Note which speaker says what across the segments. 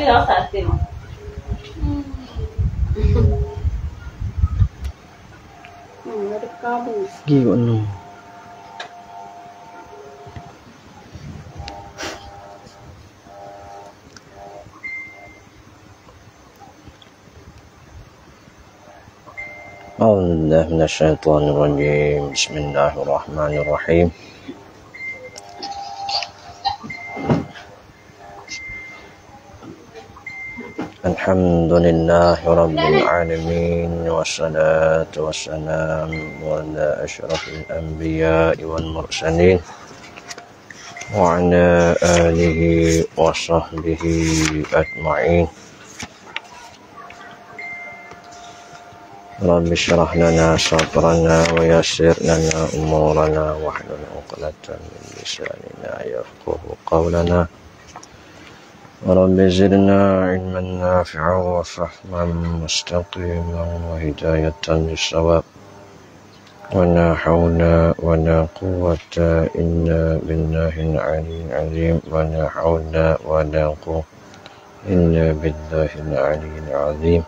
Speaker 1: ربنا وسع السماء Gila no. أعوذ بالله من الشيطان الرجيم بسم الله الرحمن الرحيم الحمد لله رب العالمين والصلاة والسلام على أشرف الأنبياء والمرسلين وعلى آله وصحبه أجمعين رب اشرح لنا صدرنا ويسر لنا أمورنا واحلل عقدة من لساننا يفقه قولنا رب زدنا علما نافعا وفهما مستقيما وهداية للصواب ولا حول ولا قوة إلا بالله العلي العظيم ولا حول ولا قوة إلا بالله العلي العظيم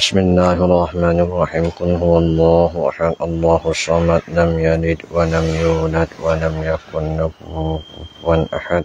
Speaker 1: بسم الله الرحمن الرحيم قل هو الله أحد الله الصمد لم يلد ولم يولد ولم يكن له كفوا أحد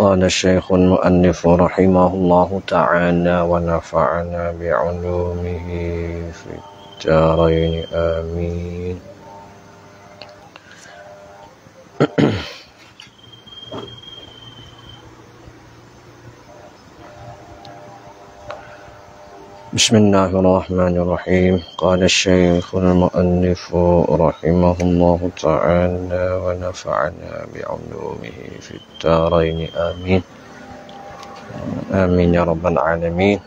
Speaker 1: قال الشيخ المؤلف رحمه الله تعالى ونفعنا بعلومه في الدارين آمين بسم الله الرحمن الرحيم قال الشيخ المؤلف رحمه الله تعالى ونفعنا بعلومه في الدارين آمين آمين يا رب العالمين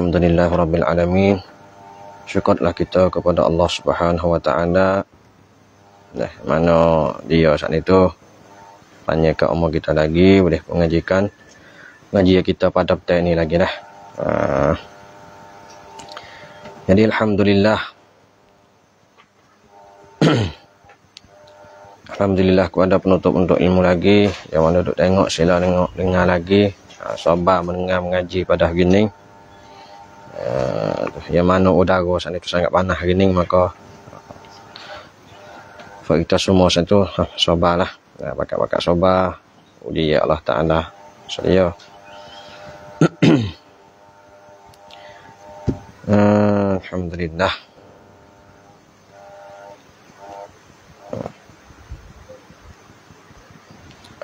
Speaker 1: Alhamdulillah Rabbil Alamin Syukurlah kita kepada Allah Subhanahu Wa Ta'ala Nah, mana dia saat itu Tanya ke umur kita lagi Boleh mengajikan Ngaji kita pada petai ini lagi lah uh, Jadi Alhamdulillah Alhamdulillah ada penutup untuk ilmu lagi Yang mana duduk tengok sila tengok dengar lagi uh, ah, Sobat mendengar mengaji pada hari ini uh, yang mana udara sana itu sangat panas hari ini maka sebab uh, kita semua sana itu huh, ha, sobalah bakat-bakat sobar uji ya Allah Ta'ala so dia uh, Alhamdulillah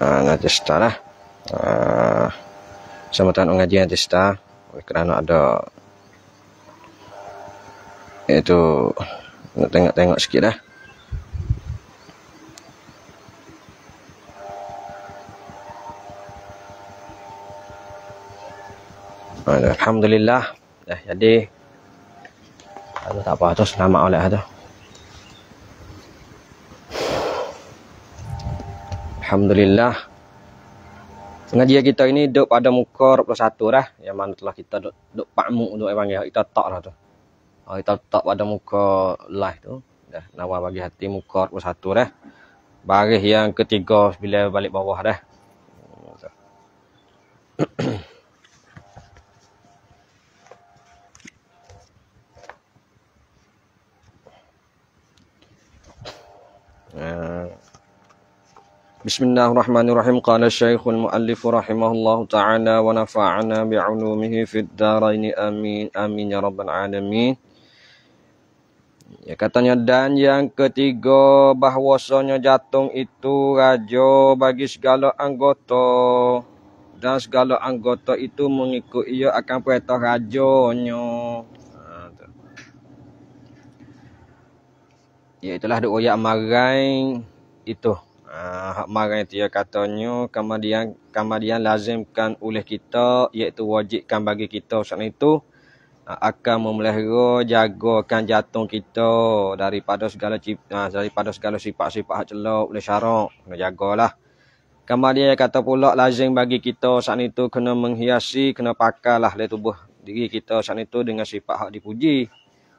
Speaker 1: uh, nanti setelah lah. uh, sama tuan mengaji nanti setelah kerana ada itu Nak tengok-tengok sikit dah Alhamdulillah Dah jadi Aduh, Tak apa tu Selamat oleh tu Alhamdulillah
Speaker 2: Pengajian kita ini Duk pada muka 21 dah Yang mana telah kita Duk, duk pakmu untuk yang panggil Kita tak lah tu Oh, kita letak pada muka live tu. Dah, nawar bagi hati muka pun satu dah. Baris yang ketiga bila balik bawah dah. Ah. Bismillahirrahmanirrahim Qala syaykhul muallifu rahimahullahu ta'ala Wa nafa'ana bi'ulumihi Fid darayni amin Amin ya rabbal alamin Ya katanya dan yang ketiga bahwasanya jatung itu raja bagi segala anggota dan segala anggota itu mengikut ia akan perintah rajanya. Ha, ya itulah doa yang marai itu. Ah ha, uh, marai itu ya, katanya kemudian kemudian lazimkan oleh kita iaitu wajibkan bagi kita saat itu akan memelihara jagakan jantung kita daripada segala cipta ah, daripada segala sifat-sifat celok oleh syarak kena jagalah kemudian yang kata pula lazim bagi kita saat itu kena menghiasi kena pakailah le tubuh diri kita saat itu dengan sifat hak dipuji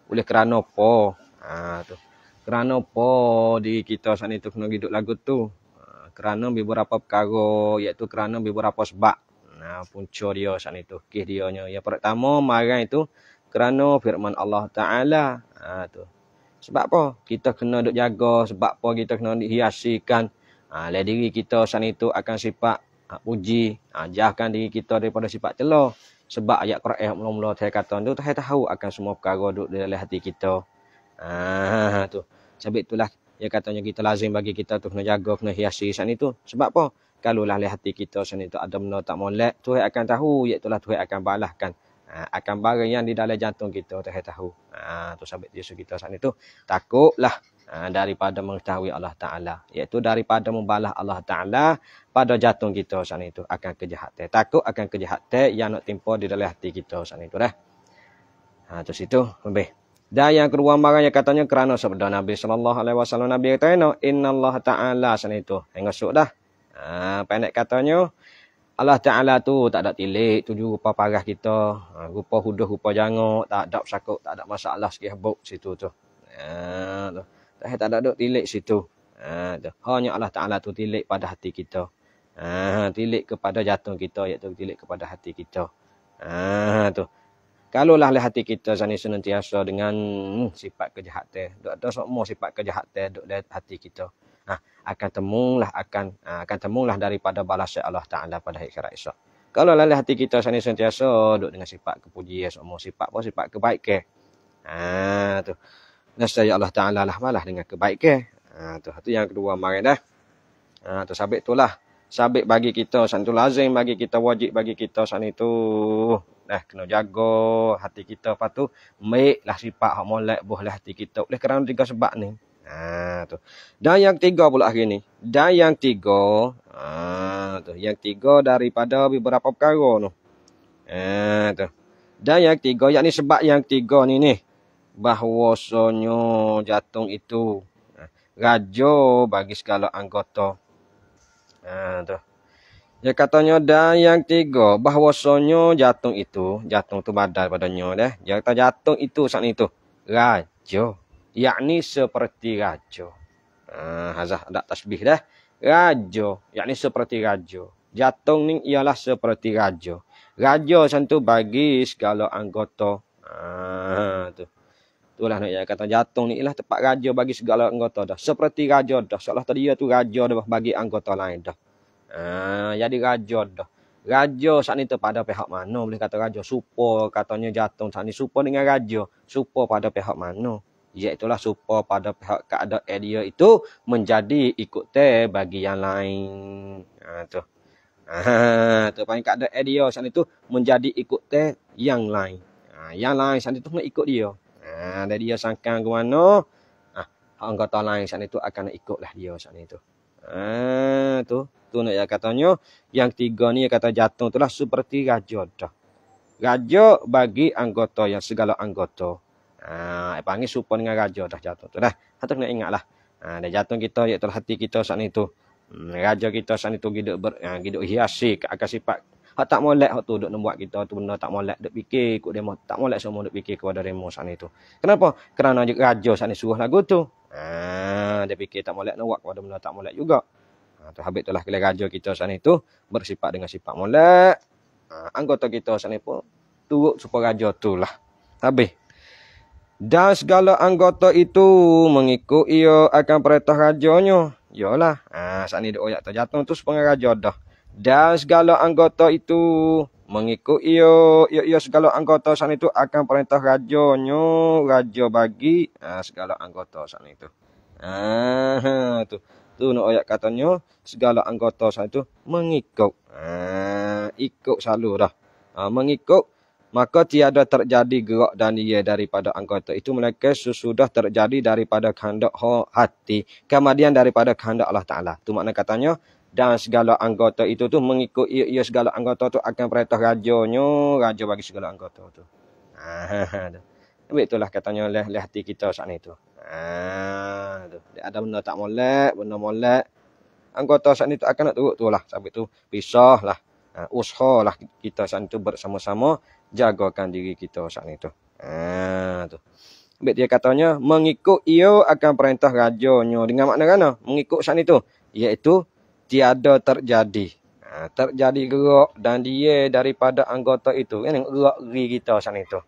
Speaker 2: oleh kerana apa ha, tu kerana apa diri kita saat itu kena hidup lagu tu ha, kerana beberapa perkara iaitu kerana beberapa sebab Nah, punca dia saat ni tu. dia Yang pertama, marah itu kerana firman Allah Ta'ala. Ha, Sebab apa? Kita kena duduk jaga. Sebab apa kita kena dihiasikan. Ha, lah diri kita saat itu akan sifat ha, puji. Ha, jahkan diri kita daripada sifat telur. Sebab ayat Quran yang mula-mula saya kata tu. Saya tahu akan semua perkara duduk di dalam hati kita. Ha, tu. Sebab itulah. Dia katanya kita lazim bagi kita tu kena jaga, kena hiasi saat itu. Sebab apa? kalaulah oleh hati kita sendiri tu ada benda tak molek Tuhan akan tahu iaitu lah Tuhan akan balahkan ha, akan barang yang di dalam jantung kita Tuhan tahu ha, tu sampai Yesus kita saat itu takutlah ha, daripada mengetahui Allah Ta'ala iaitu daripada membalas Allah Ta'ala pada jantung kita saat itu akan kejahatan takut akan kejahatan yang nak timpa di dalam hati kita saat itu dah ha, tu situ lebih dan yang kedua barang yang katanya kerana sabda Nabi sallallahu alaihi wasallam Nabi kata inna Allah taala sanitu hingga sudah dah Ha, pendek katanya, Allah Ta'ala tu tak ada tilik, tuju rupa parah kita. Ha, rupa huduh, rupa jangok, tak ada sakut, tak ada masalah sikit habuk situ tu. Ha, tu. Tak, tak ada tilik situ. Ha, tu. Hanya Allah Ta'ala tu tilik pada hati kita. Ha, tilik kepada jantung kita, iaitu tilik kepada hati kita. Ha, tu. Kalau lah hati kita sana senantiasa dengan hmm, sifat kejahatan. dok ada semua sifat kejahatan dok dalam hati kita. Ha, akan temulah akan ha, akan temulah daripada balas Allah Taala pada hari akhirat esok. Kalau lalai hati kita sana sentiasa duduk dengan sifat kepujian semua sifat apa sifat kebaikan. Ha tu. Nasya Allah Taala lah malah dengan kebaikan. Ha tu. Itu yang kedua mari dah. Ha tu sabik tulah, sabik bagi kita sana tu lazim bagi kita wajib bagi kita sana itu. Nah, kena jaga hati kita patu. Baiklah sifat hak molek boleh lah hati kita. Oleh kerana tiga sebab ni. Ha tu. Dan yang tiga pula hari ni. Dan yang tiga ha tu. Yang tiga daripada beberapa perkara tu. Ha tu. Dan yang tiga yang yakni sebab yang tiga ni ni bahwasanya jatung itu ha, raja bagi segala anggota. Ha tu. Dia katanya dan yang tiga bahwasanya jatung itu jatung tu badal padanya deh. Dia kata jatung itu saat itu raja yakni seperti raja. Ah, hazah ada tasbih dah. Raja, yakni seperti raja. Jatung ni ialah seperti raja. Raja macam bagi segala anggota. Ah, tu. Itulah nak kata jatung ni ialah tempat raja bagi segala anggota dah. Seperti raja dah. Seolah tadi dia tu raja dah bagi anggota lain dah. Ah, jadi raja dah. Raja saat ni terpada pihak mana boleh kata raja. supo, katanya jatung saat ni supa dengan raja. Supo pada pihak mana iaitu lah supaya pada pihak keadaan area itu menjadi ikut teh bagi yang lain. Ha tu. Ha tu panggil keadaan area sana itu menjadi ikut teh yang lain. Ha yang lain sana itu nak ikut dia. Ha dan dia sangkang ke mana? Ha anggota lain sana itu akan ikutlah dia sana itu. Ha tu tu nak ya katanya yang tiga ni kata jatuh itulah seperti raja dah. Raja bagi anggota yang segala anggota. Ah, panggil supa dengan raja dah jatuh tu dah. Satu kena lah, Ah, ha, dah jatuh kita iaitu hati kita saat itu. Hmm, raja kita saat itu giduk ber, ah, giduk hiasi ke akan sifat hak tak molek hak tu duk nak buat kita tu benda tak molek duk fikir ikut demo tak molek semua duk fikir kepada demo saat itu. Kenapa? Kerana raja saat ni suruh lagu tu. Ah, dia fikir tak molek nak buat kepada benda tak molek juga. Ah, tu habis itulah kelas raja kita saat itu bersifat dengan sifat molek. Ah, anggota kita saat ni pun turut supaya raja tu lah. Habis. Dan segala anggota itu mengikut ia akan perintah rajanya. Yalah. Ah, ha, sat ni dok oyak terjatuh tu sepengah raja dah. Dan segala anggota itu mengikut ia, ia, ia segala anggota saat itu akan perintah rajanya, raja bagi ha, segala anggota saat itu. Ah, ha, ha, tu. Tu nak oyak katanya segala anggota saat itu mengikut. Ah, ha, ikut salur dah. Ha, mengikut maka tiada terjadi gerak dan ia daripada anggota itu mereka sesudah terjadi daripada kehendak hati kemudian daripada kehendak Allah taala tu makna katanya dan segala anggota itu tu mengikut ia, ia segala anggota tu akan perintah rajanya raja bagi segala anggota tu
Speaker 1: ha
Speaker 2: itulah katanya oleh le hati kita saat itu ha ah, ada benda tak molek benda molek anggota saat itu akan nak turut tu lah sampai tu pisah lah usha lah kita saat itu bersama-sama jagakan diri kita saat ni tu. Ha, tu. Ambil dia katanya, mengikut ia akan perintah rajanya. Dengan makna kena Mengikut saat ni tu. Iaitu, tiada terjadi. Ha, terjadi gerak dan dia daripada anggota itu. Ini kan? gerak geri kita saat ni tu.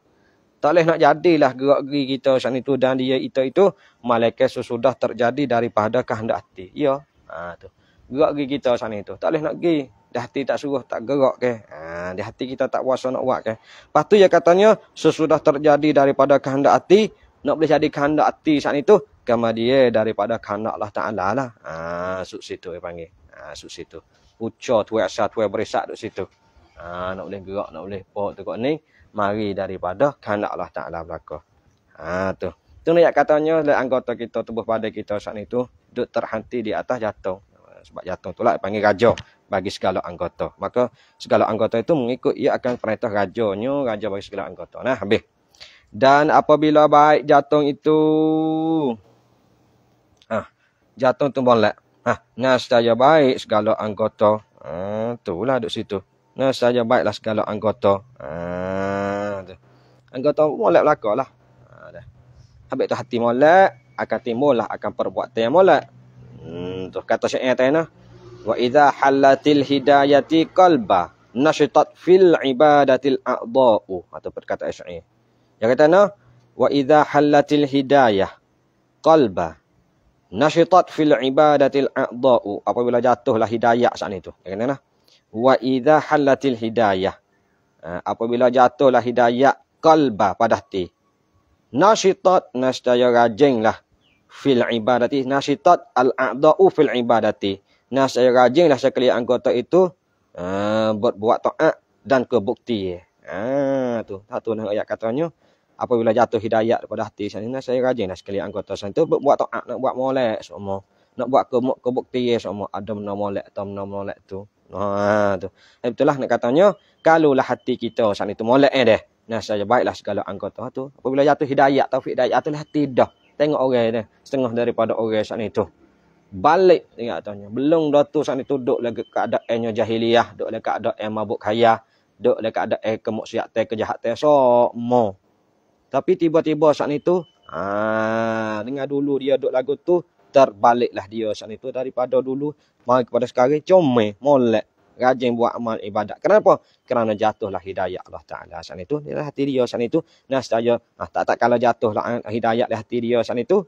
Speaker 2: Tak boleh nak jadilah gerak geri kita saat ni tu. Dan dia itu itu, malaikat sesudah terjadi daripada kehendak hati. Ya. Ha, tu. Gerak geri kita saat ni tu. Tak boleh nak geri. Dah hati tak suruh tak gerak ke ha, di hati kita tak puas nak buat ke lepas tu ya katanya sesudah terjadi daripada kehendak hati nak boleh jadi kehendak hati saat itu kama dia daripada kehendak Allah Taala lah ha suk situ dia panggil ha suk situ uca tu asa tu berisak duk situ ha nak boleh gerak nak boleh pok tu kok ni mari daripada kehendak Allah Taala belaka ha tu tu nak katanya le anggota kita tubuh pada kita saat itu duk terhenti di atas jatuh ha, sebab jatuh tu lah panggil raja bagi segala anggota. Maka segala anggota itu mengikut ia akan perintah rajanya, raja bagi segala anggota. Nah, habis. Dan apabila baik jatung itu ah jatung tu bolak. Ha, nah saja baik segala anggota. Ha, itulah duk situ. Nah saja baiklah segala anggota. Ha, tu. Anggota molek belakalah. Ha, ah, dah. Habis tu hati molek, akan timbullah akan perbuatan yang molek. Hmm, tu kata syair tadi nah wa idza halatil hidayati kalba nashitat fil ibadatil a'dha'u atau perkata Asy'ari. Yang kata nah wa idza halatil hidayah kalba nashitat fil ibadatil a'dha'u apabila jatuhlah hidayah saat itu. Yang kata nah wa idza halatil hidayah ha, apabila jatuhlah hidayah kalba pada hati. Nashitat nashtaya rajinglah fil ibadati nashitat al a'dha'u fil ibadati. Nah saya rajinlah sekalian anggota itu ha, buat buat taat dan kebukti. Ah tu satu nak ayat katanya apabila jatuh hidayat kepada hati saya saya rajinlah sekalian anggota saya itu buat taat nak buat molek semua. Nak buat ke ke semua ada benda molek atau benda molek tu. Nah ha, tu. betul lah nak katanya lah hati kita saat itu molek eh deh. Nah saya baiklah segala anggota tu apabila jatuh hidayat taufik hidayat atas hati dah. Tengok orang ni setengah daripada orang saat itu balik ingat tanya belum datu sana tu duk lagi keadaannya jahiliyah duk lagi keadaan mabuk khaya duk lagi keadaan kemaksiatan kejahatan semua tapi tiba-tiba saat tu ah dengar dulu dia duk lagu tu terbaliklah dia saat itu daripada dulu mai kepada sekarang comel molek rajin buat amal ibadat. Kenapa? Kerana jatuhlah hidayah Allah Taala saat itu di lah hati dia saat itu. Nah saya ah, tak tak kalau jatuhlah ah, hidayah di lah hati dia saat itu,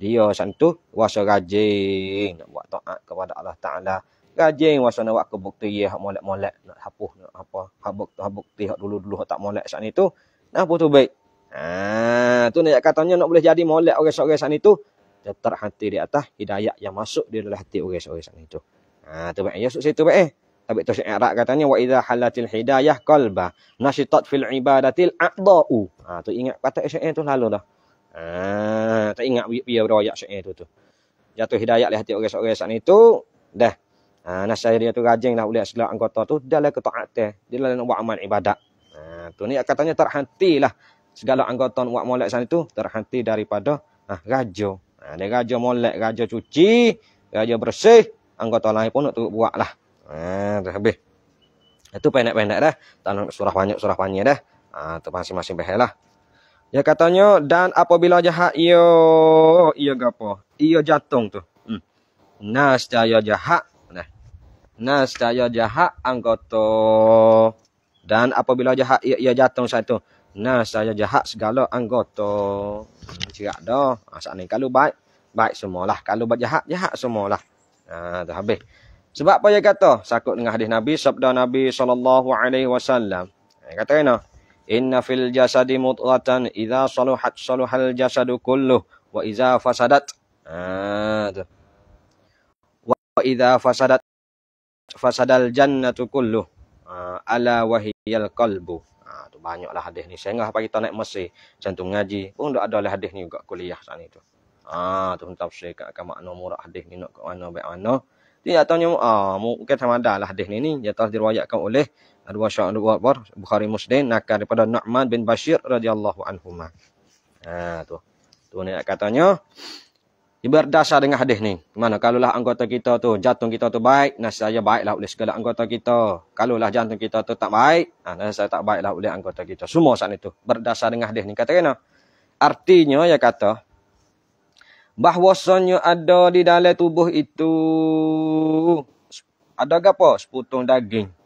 Speaker 2: dia macam tu, wasa rajin nak buat taat kepada Allah Ta'ala. Rajin wasa nak buat kebukti ya hak molek-molek, nak hapuh, nak apa, habuk, bukti tihak dulu-dulu hak tak molek saat itu. Nak apa tu baik? Ah, tu nak katanya nak boleh jadi molek orang-orang saat itu. Tetap hati di atas, hidayah yang masuk di dalam hati orang-orang saat itu. Ah, ha, tu baik. Ya, suksa itu baik. Eh? Tapi tu syair katanya wa idza halatil hidayah qalba nasitat fil ibadatil adau, Ah ha, tu ingat kata syair tu lalu dah. Ha, tak ingat biar ada ayat syair tu tu. Jatuh hidayah lihat orang-orang saat itu. Dah. Ha, nasihat dia tu rajin lah oleh segala anggota tu. Dia lah ketua'atnya. Dia lah buat amal ibadat. Ha, tu ni katanya terhentilah. Segala anggota nak buat molek saat itu. Terhenti daripada ha, raja. Ha, dia raja molek, raja cuci. Raja bersih. Anggota lain pun nak turut buat lah. Ha, dah habis. Itu pendek-pendek dah. Tak nak surah banyak, surah banyak dah. Ha, tu masing-masing behel lah. Ya katanya dan apabila jahat ia ia gapo? Ia jatung tu. Hmm. Nas daya jahat. Nah. Nas daya jahat anggota dan apabila jahat ia, ia jatung satu. Nah, saya jahat segala anggota. Hmm, Cikak dah. Ha, saat ni kalau baik, baik semua lah. Kalau baik jahat, jahat lah. Ah dah habis. Sebab apa ya kata? Sakut dengan hadis Nabi, sabda Nabi alaihi wasallam. Eh, kata kena. You Inna fil jasadi mudghatan idza saluhat saluhal jasadu kulluh wa idza fasadat. Ah Wa idza fasadat fasadal jannatu kulluh. Ah ala wahiyal hiyal qalbu. Ah tu banyaklah hadis ni. Saya ngah pagi tu naik mesti jantung ngaji. Pun oh, ada lah hadis ni juga kuliah sana itu. Ah tu tafsir kat akan makna murah hadis ni nak ke mana baik mana. Dia tanya ah mungkin sama ada lah hadis ni ni dia telah diriwayatkan oleh dua syarat Bukhari Muslim nakal daripada Nu'man bin Bashir radhiyallahu anhu ma. Ha tu. Tu ni katanya berdasar dengan hadis ni. Mana kalaulah anggota kita tu, jantung kita tu baik, nasaya baiklah oleh segala anggota kita. Kalaulah jantung kita tu tak baik, ah ha, nasaya tak baiklah oleh anggota kita. Semua saat itu berdasar dengan hadis ni kata kena. Artinya ya kata bahwasanya ada di dalam tubuh itu ada apa Seputung daging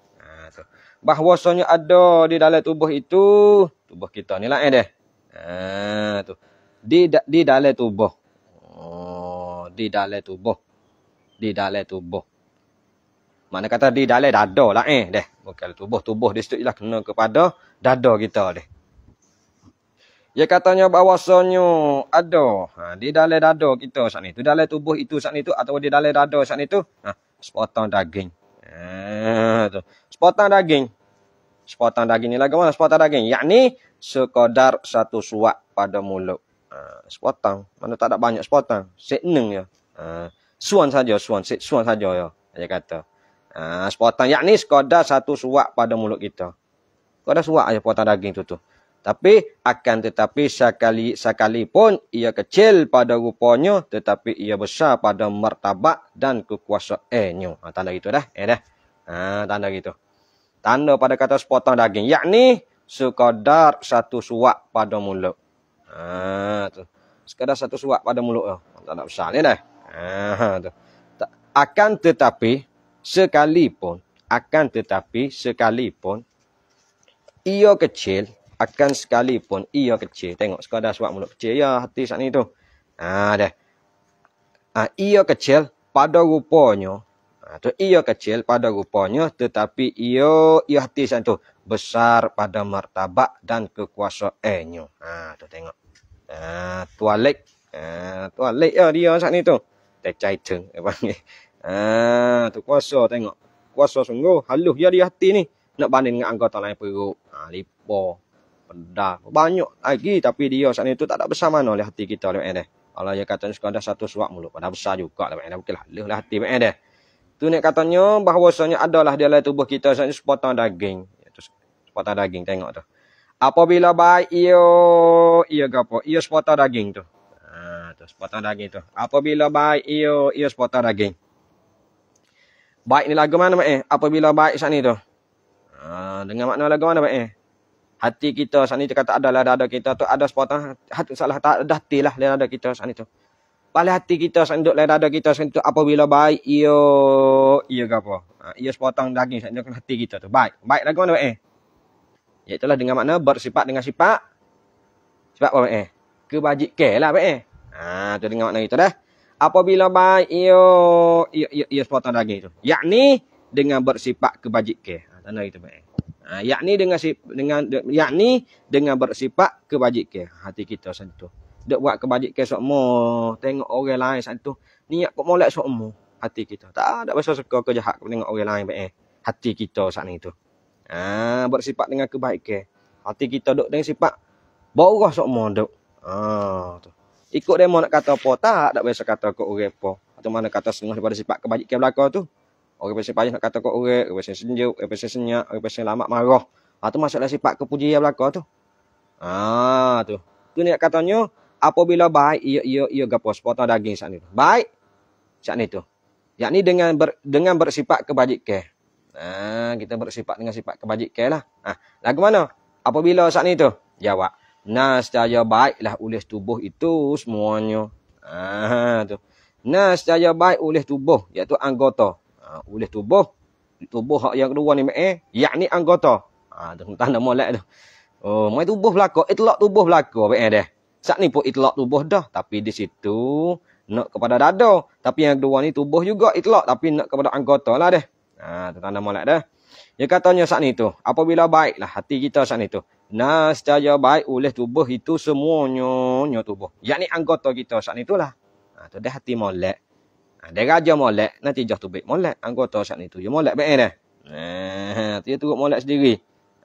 Speaker 2: bahwasanya ada di dalam tubuh itu tubuh kita ni lah eh deh ah tu di di dalam tubuh oh di dalam tubuh di dalam tubuh mana kata di dalam dada lah eh deh bukan tubuh tubuh di situ ialah kena kepada dada kita deh Ya katanya bahwasanya ada ha, di dalam dada kita saat ni tu dalam tubuh itu saat ni tu atau di dalam dada saat ni tu ha, sepotong daging ha, tu sepotong daging. Sepotong daging ni lagi mana sepotong daging? Yakni sekadar satu suap pada mulut. Ha, sepotong. Mana tak ada banyak sepotong. Seneng ya. Ha, suan saja, suan. Suan saja ya. Dia kata. Ha, sepotong. Yakni sekadar satu suap pada mulut kita. Sekadar suap aja sepotong daging tu tu. Tapi akan tetapi sekali sekali sekalipun ia kecil pada rupanya tetapi ia besar pada martabat dan kekuasaannya. Ha, tanda gitu dah. Eh dah. Ha, tanda gitu. Tanda pada kata sepotong daging. Yakni sekadar satu suap pada mulut. Ha, tu. Sekadar satu suap pada mulut. Tak nak besar ni dah. Ha, tu. Akan tetapi sekalipun. Akan tetapi sekalipun. Ia kecil. Akan sekalipun ia kecil. Tengok sekadar suap mulut kecil. Ya hati saat ni tu. Ha, dah. Ha, ia kecil pada rupanya itu ha, ia kecil pada rupanya tetapi ia ia hati santu besar pada martabak dan kekuasaannya.
Speaker 1: Eh, ha tu tengok. Ha
Speaker 2: tualek. Ha tualek ya, dia saat ni tu. Tercai teng dia panggil. Ha tu kuasa tengok. Kuasa sungguh halus ya dia hati ni nak banding dengan anggota lain perut. Ha lipo peda banyak lagi tapi dia saat ni tu tak ada besar mana oleh hati kita oleh Allah. Allah ya kata sekadar satu suap mulut pada besar juga lah. Okeylah, lah hati Allah. Tu nak katanya bahawasanya adalah dalam tubuh kita sebenarnya sepotong daging. Ya, sepotong daging tengok tu. Apabila baik ia ia gapo? Ia sepotong daging tu. Ha tu sepotong daging tu. Apabila baik ia ia sepotong daging. Baik ni lagu mana mak eh? Apabila baik sat ni tu. Ha ah, dengan makna lagu mana mak eh? Hati kita sat ni kata adalah dada kita tu ada sepotong hati salah tak dah tilah dada kita sat ni tu. Hati, pala hati kita senduk lain ada kita senduk apabila baik ia ia ke apa ia ha, sepotong daging senduk hati kita tu baik baik lagu mana eh ya itulah dengan makna bersifat dengan sifat sifat apa eh kebajik ke lah baik eh ha, tu dengan makna itu dah apabila baik ia ia, ia, ia sepotong daging tu yakni dengan bersifat kebajik ke ha, tanda itu baik eh ha, yakni dengan dengan yakni dengan bersifat kebajik ke hati kita sentuh dia buat kebajikan sokmo Tengok orang lain saat itu Niat kok molek semua. Hati kita. Tak ada bahasa suka ke jahat. Tengok orang lain. Eh. Hati kita saat itu tu. Ha, bersifat dengan ke Hati kita duduk dengan sifat. Borah sokmo duduk. Ha, tu. Ikut dia mau nak kata apa. Tak ada bahasa kata kok orang apa. Atau mana kata setengah daripada sifat kebajikan belakang tu. Orang biasa payah nak kata kok orang. Orang biasa senyuk. Orang biasa senyak. Orang biasa lama marah. Atau ha, masuklah sifat kepujian belakang tu. Ha, tu. Tu niat katanya. Ha, apabila baik ia ia ia gapos sepotong daging sak ni tu. Baik sak ni tu. Yakni dengan ber, dengan bersifat kebajikan. Ha, ah, kita bersifat dengan sifat kebajikan lah. Ha, lagu mana? Apabila sak ni tu? Jawab. Nah, secara baiklah oleh tubuh itu semuanya. Ah ha, tu. Nah, secara baik oleh tubuh iaitu anggota. Ha, oleh tubuh tubuh hak yang kedua ni mak eh yakni anggota. Ha tu tanda molek tu. Oh, mai tubuh belaka, itlok eh, tubuh belaka mak eh dia. Sat ni pun itlak tubuh dah. Tapi di situ nak kepada dada. Tapi yang kedua ni tubuh juga itlak. Tapi nak kepada anggota lah deh. Ha, tanda malak dah. Dia katanya saat ni tu. Apabila lah hati kita saat ni tu. Nah, secara baik oleh tubuh itu semuanya nyo tubuh. Yang ni anggota kita saat ni tu lah. Ha, tu dah hati molek. Ha, dia raja molek. Nanti jauh tubik molek. Anggota saat ni tu. Dia molek baik dah. Ha, dia turut molek sendiri.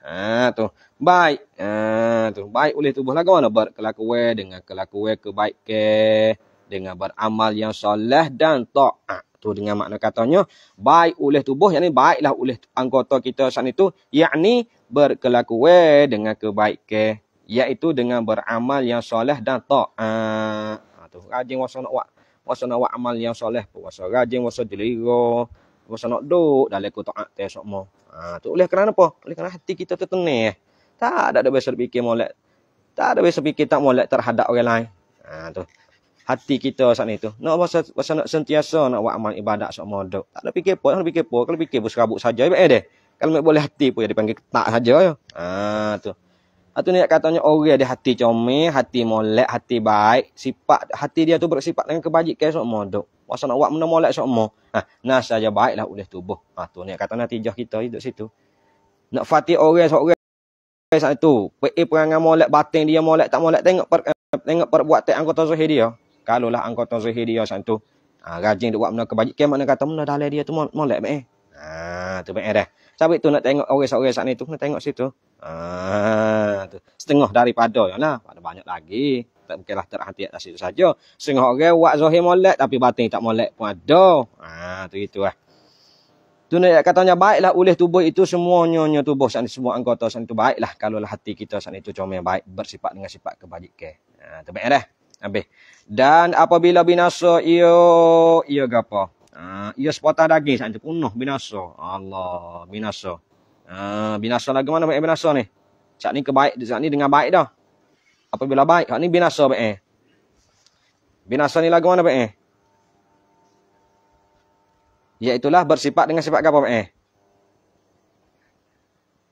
Speaker 2: Ha tu. Baik. Ha tu. Baik oleh tubuh lah kawan berkelakuan dengan kelakuan kebaikan dengan beramal yang soleh dan taat. Tu dengan makna katanya baik oleh tubuh yang yakni baiklah oleh anggota kita saat itu yakni berkelakuan dengan kebaikan iaitu dengan beramal yang soleh dan taat. Ha tu. Rajin wasana wak. Wasana wak amal yang soleh, wasana rajin wasana diligo aku rasa nak duduk dalam aku taat teh sokmo ha tu oleh kerana apa oleh kerana hati kita tu tenang tak ada ada biasa fikir molek tak ada biasa fikir tak molek terhadap orang lain ha tu hati kita saat ni tu nak masa nak sentiasa nak buat amal ibadat sokmo duduk tak ada fikir apa tak ada fikir apa kalau fikir bus kabut saja baik deh kalau boleh hati pun yang panggil ketak saja ya ha tu Atu ha, ni katanya orang ada hati comel, hati molek, hati baik, sifat hati dia tu bersifat dengan kebajikan sok modok. Masa nak buat benda molek semua. Ha, nas saja baiklah oleh tubuh. Ha, tu ni kata natijah kita hidup situ. Nak fati orang seorang orang saat itu. Pergi perangai molek batin dia molek tak molek. Tengok per, eh, tengok perbuatan anggota zuhir dia. Kalau lah anggota zuhir dia saat itu. Ha, rajin buat benda kebajikan. Mana kata benda dalai dia tu molek. Eh. Ha, tu baik dah. Sebab itu nak tengok orang-orang saat itu. Nak tengok situ. Ah, tu. Setengah daripada. Ya, Ada banyak lagi tak mungkinlah tak hati atas itu saja. Setengah orang buat zahir molek tapi batin tak molek pun ada. Ha tu itu lah. Tu nak katanya baiklah oleh tubuh itu semuanya nyonya tubuh sang semua anggota sang itu baiklah kalaulah hati kita sang itu comel yang baik bersifat dengan sifat kebajikan. Ha tu baik dah. Habis. Dan apabila binasa ia ia gapo? Ha ia sepotah daging sang itu punah binasa. Allah binasa. Ha binasa lagu mana baik binasa ni? Cak ni kebaik dia ni dengan baik dah apabila baik hak ni binasa be eh binasa ni lagu mana be eh itulah bersifat dengan sifat apa be eh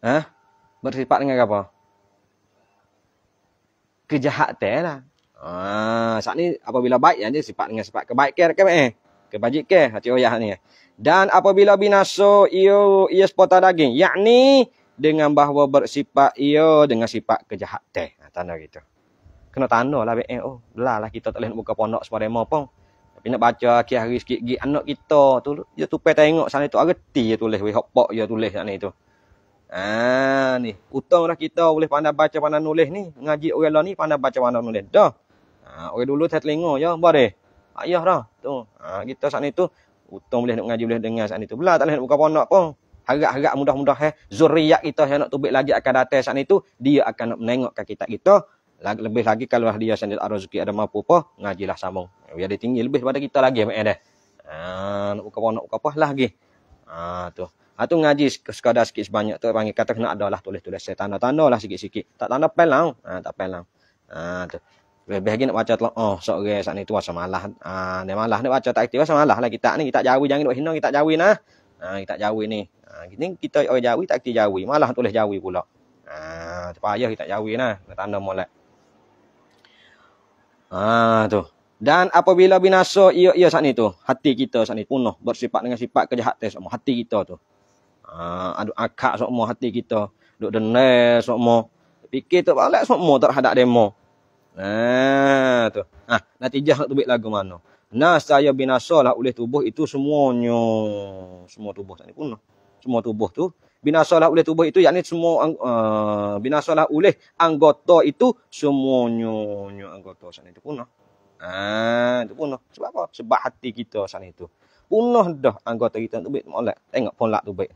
Speaker 2: ha bersifat dengan apa kejahatan lah ha sak ni apabila baik yang dia sifat dengan sifat kebaikan ke be eh kebajikan hati oyah ni dan apabila binasa ia ia sepotong daging yakni dengan bahawa bersifat ia dengan sifat kejahatan. Ha, tanda gitu. Kena tanda lah. Eh, oh, lah lah kita tak boleh nak buka ponok suara mau pun. Tapi nak baca akhir hari sikit gig anak kita tu. Dia tupai tengok sana tu. Agerti dia tulis. Weh, hopok dia tulis sana itu. Ah ni. Utang lah kita boleh pandai baca pandai nulis ni. Ngaji orang lain ni pandai baca pandai nulis. Dah. Ha, orang dulu saya telinga. Ya, boleh. Ayah lah Tu. Ah kita sana itu. Utang boleh nak ngaji boleh dengar sana itu. Belah tak boleh nak buka ponok pun harap-harap mudah mudah eh, zuriat kita yang nak tubik lagi akan datang saat itu dia akan menengok ke kita kita lebih lagi kalau dia sendiri ada rezeki ada mampu apa ngajilah sambung dia tinggi lebih pada kita lagi mak dah eh. ha nak buka apa nak buka apa lagi ha tu ha tu ngaji sekadar sikit sebanyak tu panggil kata kena adalah tulis-tulis saya tanda-tandalah sikit-sikit tak tanda pelang ha ah. tak pelang ha tu lebih lagi nak baca telah oh sore saat ni tu asam malah ah ha, dia malah nak baca tak aktif asam malah lah kita ni kita jawi jangan nak hina kita jawi nah Ha, kita tak jawi ni. Ha, ini kita orang jawi tak kira jawi. Malah tulis jawi pula. Ha, terpayah kita jawi lah. Kita tanda molek.
Speaker 1: Ha, tu.
Speaker 2: Dan apabila binasa ia ya, ia ya saat ni tu. Hati kita saat ni punah. Bersifat dengan sifat kejahatan semua. Hati kita tu. Ha, aduk akak semua hati kita. Duk denai semua. Fikir tu balik semua terhadap demo. Ha, tu. Ha, nanti tu baik lagu mana. Nas saya binasalah oleh tubuh itu semuanya. Semua tubuh tadi pun. Semua tubuh tu. Binasalah oleh tubuh itu. Yang semua. Uh, eh, binasalah oleh anggota itu. Semuanya anggota sana itu punah. Ah, itu punah. Sebab apa? Sebab hati kita sana itu. Punah dah anggota kita itu baik. Mualak. Tengok pun lah itu baik.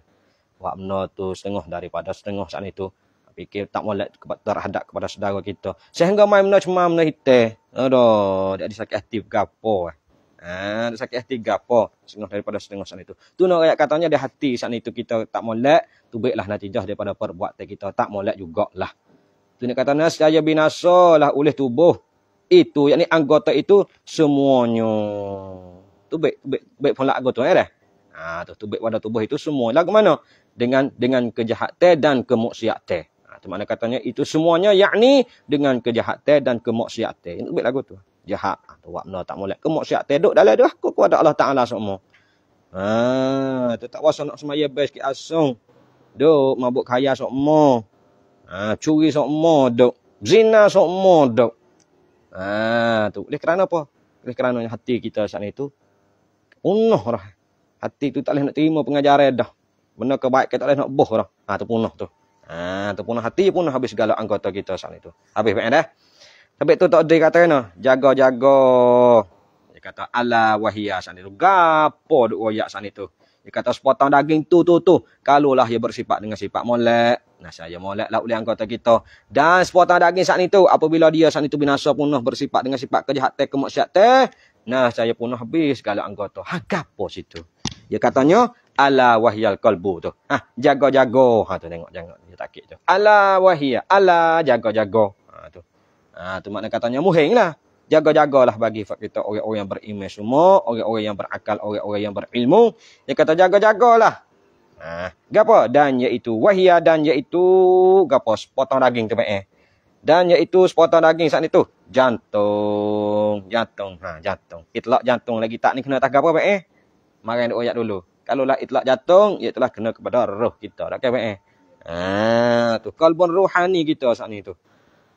Speaker 2: Buat benda tu setengah daripada setengah sana itu. Fikir tak mualak terhadap kepada saudara kita. Sehingga main benda cuma benda hitam. Aduh. Dia disakit hati bergapa. Eh. Ah, sakit hati gapo setengah daripada setengah sana itu. Tu nak ayat katanya ada hati sana itu kita tak molek, tu baiklah natijah daripada perbuatan kita tak molek jugalah. Tu nak kata nasaya binasalah oleh tubuh itu yakni anggota itu semuanya. Tu baik baik baik pula anggota ya eh, dah. Ah tu tu baik pada tubuh itu semua. Lah ke mana? Dengan dengan kejahatan dan kemaksiatan. Ah tu mana katanya itu semuanya yakni dengan kejahatan dan kemaksiatan. Ini baik lagu tu. Ah jahat. Ah, tu buat benda tak molek. Kemok siap teduk dalam dia. kau kuat Allah Ta'ala semua. Haa. Tu tak wasa nak semaya baik sikit asung. Duk mabuk kaya semua. Haa. Curi semua duk. Zina semua duk. Haa. Tu. Oleh kerana apa? Oleh kerana hati kita saat itu. Unuh lah. Hati tu tak boleh nak terima pengajaran dah. Benda kebaikan tak boleh nak boh lah. Haa. Tu punah tu. Haa. Tu punah hati punah habis segala anggota kita saat itu. Habis baik dah. Habis tu tak ada kata kena. Jaga-jaga. Dia kata ala wahia sana tu. Gapo duk royak sana tu. Dia kata sepotong daging tu tu tu. Kalau lah ia bersifat dengan sifat molek. Nah saya molek lah oleh anggota kita. Dan sepotong daging saat itu. Apabila dia saat itu binasa punah bersifat dengan sifat kejahat teh kemaksiat teh. Nah saya punah habis segala anggota. Ha gapo situ. Dia katanya. Ala wahyal kalbu tu. Ha jaga-jaga. Ha tu tengok jangan. Dia takik tu. Ala wahya. Ala jaga-jaga. Ha tu. Ha, tu makna katanya muhing lah. Jaga-jagalah bagi kita orang-orang yang beriman semua. Orang-orang yang berakal. Orang-orang yang berilmu. Dia kata jaga-jagalah. Ha, gapa? Dan iaitu wahia dan iaitu gapa? Sepotong daging tu baik. Eh. Dan iaitu sepotong daging saat itu. Jantung. Jantung. Ha, jantung. Itlak jantung lagi tak ni kena tak apa baik. Marah yang ayat dulu. Kalau lah itlak jantung, ia telah kena kepada roh kita. Tak kira baik.
Speaker 1: Ha,
Speaker 2: tu kalbon rohani kita saat itu.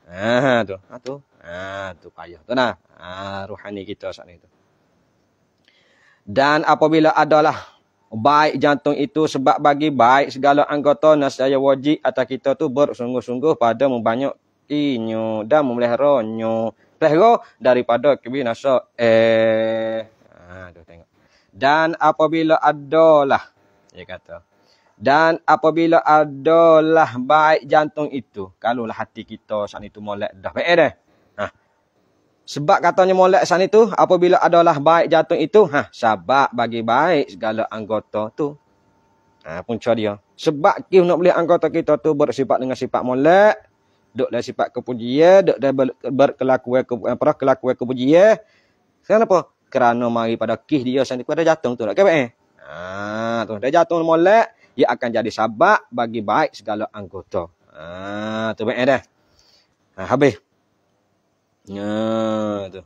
Speaker 1: Ah tu. Ah
Speaker 2: tu. Ah tu payah tu nah. Ah rohani kita saat itu. Dan apabila adalah baik jantung itu sebab bagi baik segala anggota nasaya wajib atau kita tu bersungguh-sungguh pada membanyak inyo dan memelihara nyu pelihara daripada kebinasa eh ah tu tengok dan apabila adalah dia kata dan apabila adalah baik jantung itu. Kalaulah hati kita saat itu molek dah. Baik eh, dah. Ha. Sebab katanya molek saat itu. Apabila adalah baik jantung itu. Ha. sabak bagi baik segala anggota tu. Ha. Punca dia. Sebab kita nak beli anggota kita tu bersifat dengan sifat molek. Duk dah sifat kepujian. Duk dah berkelakuan ke, eh, apa, kelakuan kepujian. Kenapa? Kerana mari pada kih dia saat itu. Dia jatuh tu. Nak kebaik? Eh?
Speaker 1: Ha. Tu.
Speaker 2: Dia jantung Molek ia akan jadi sabak bagi baik segala anggota. Ah tu baik dah. Ha, habis. Ha, tu.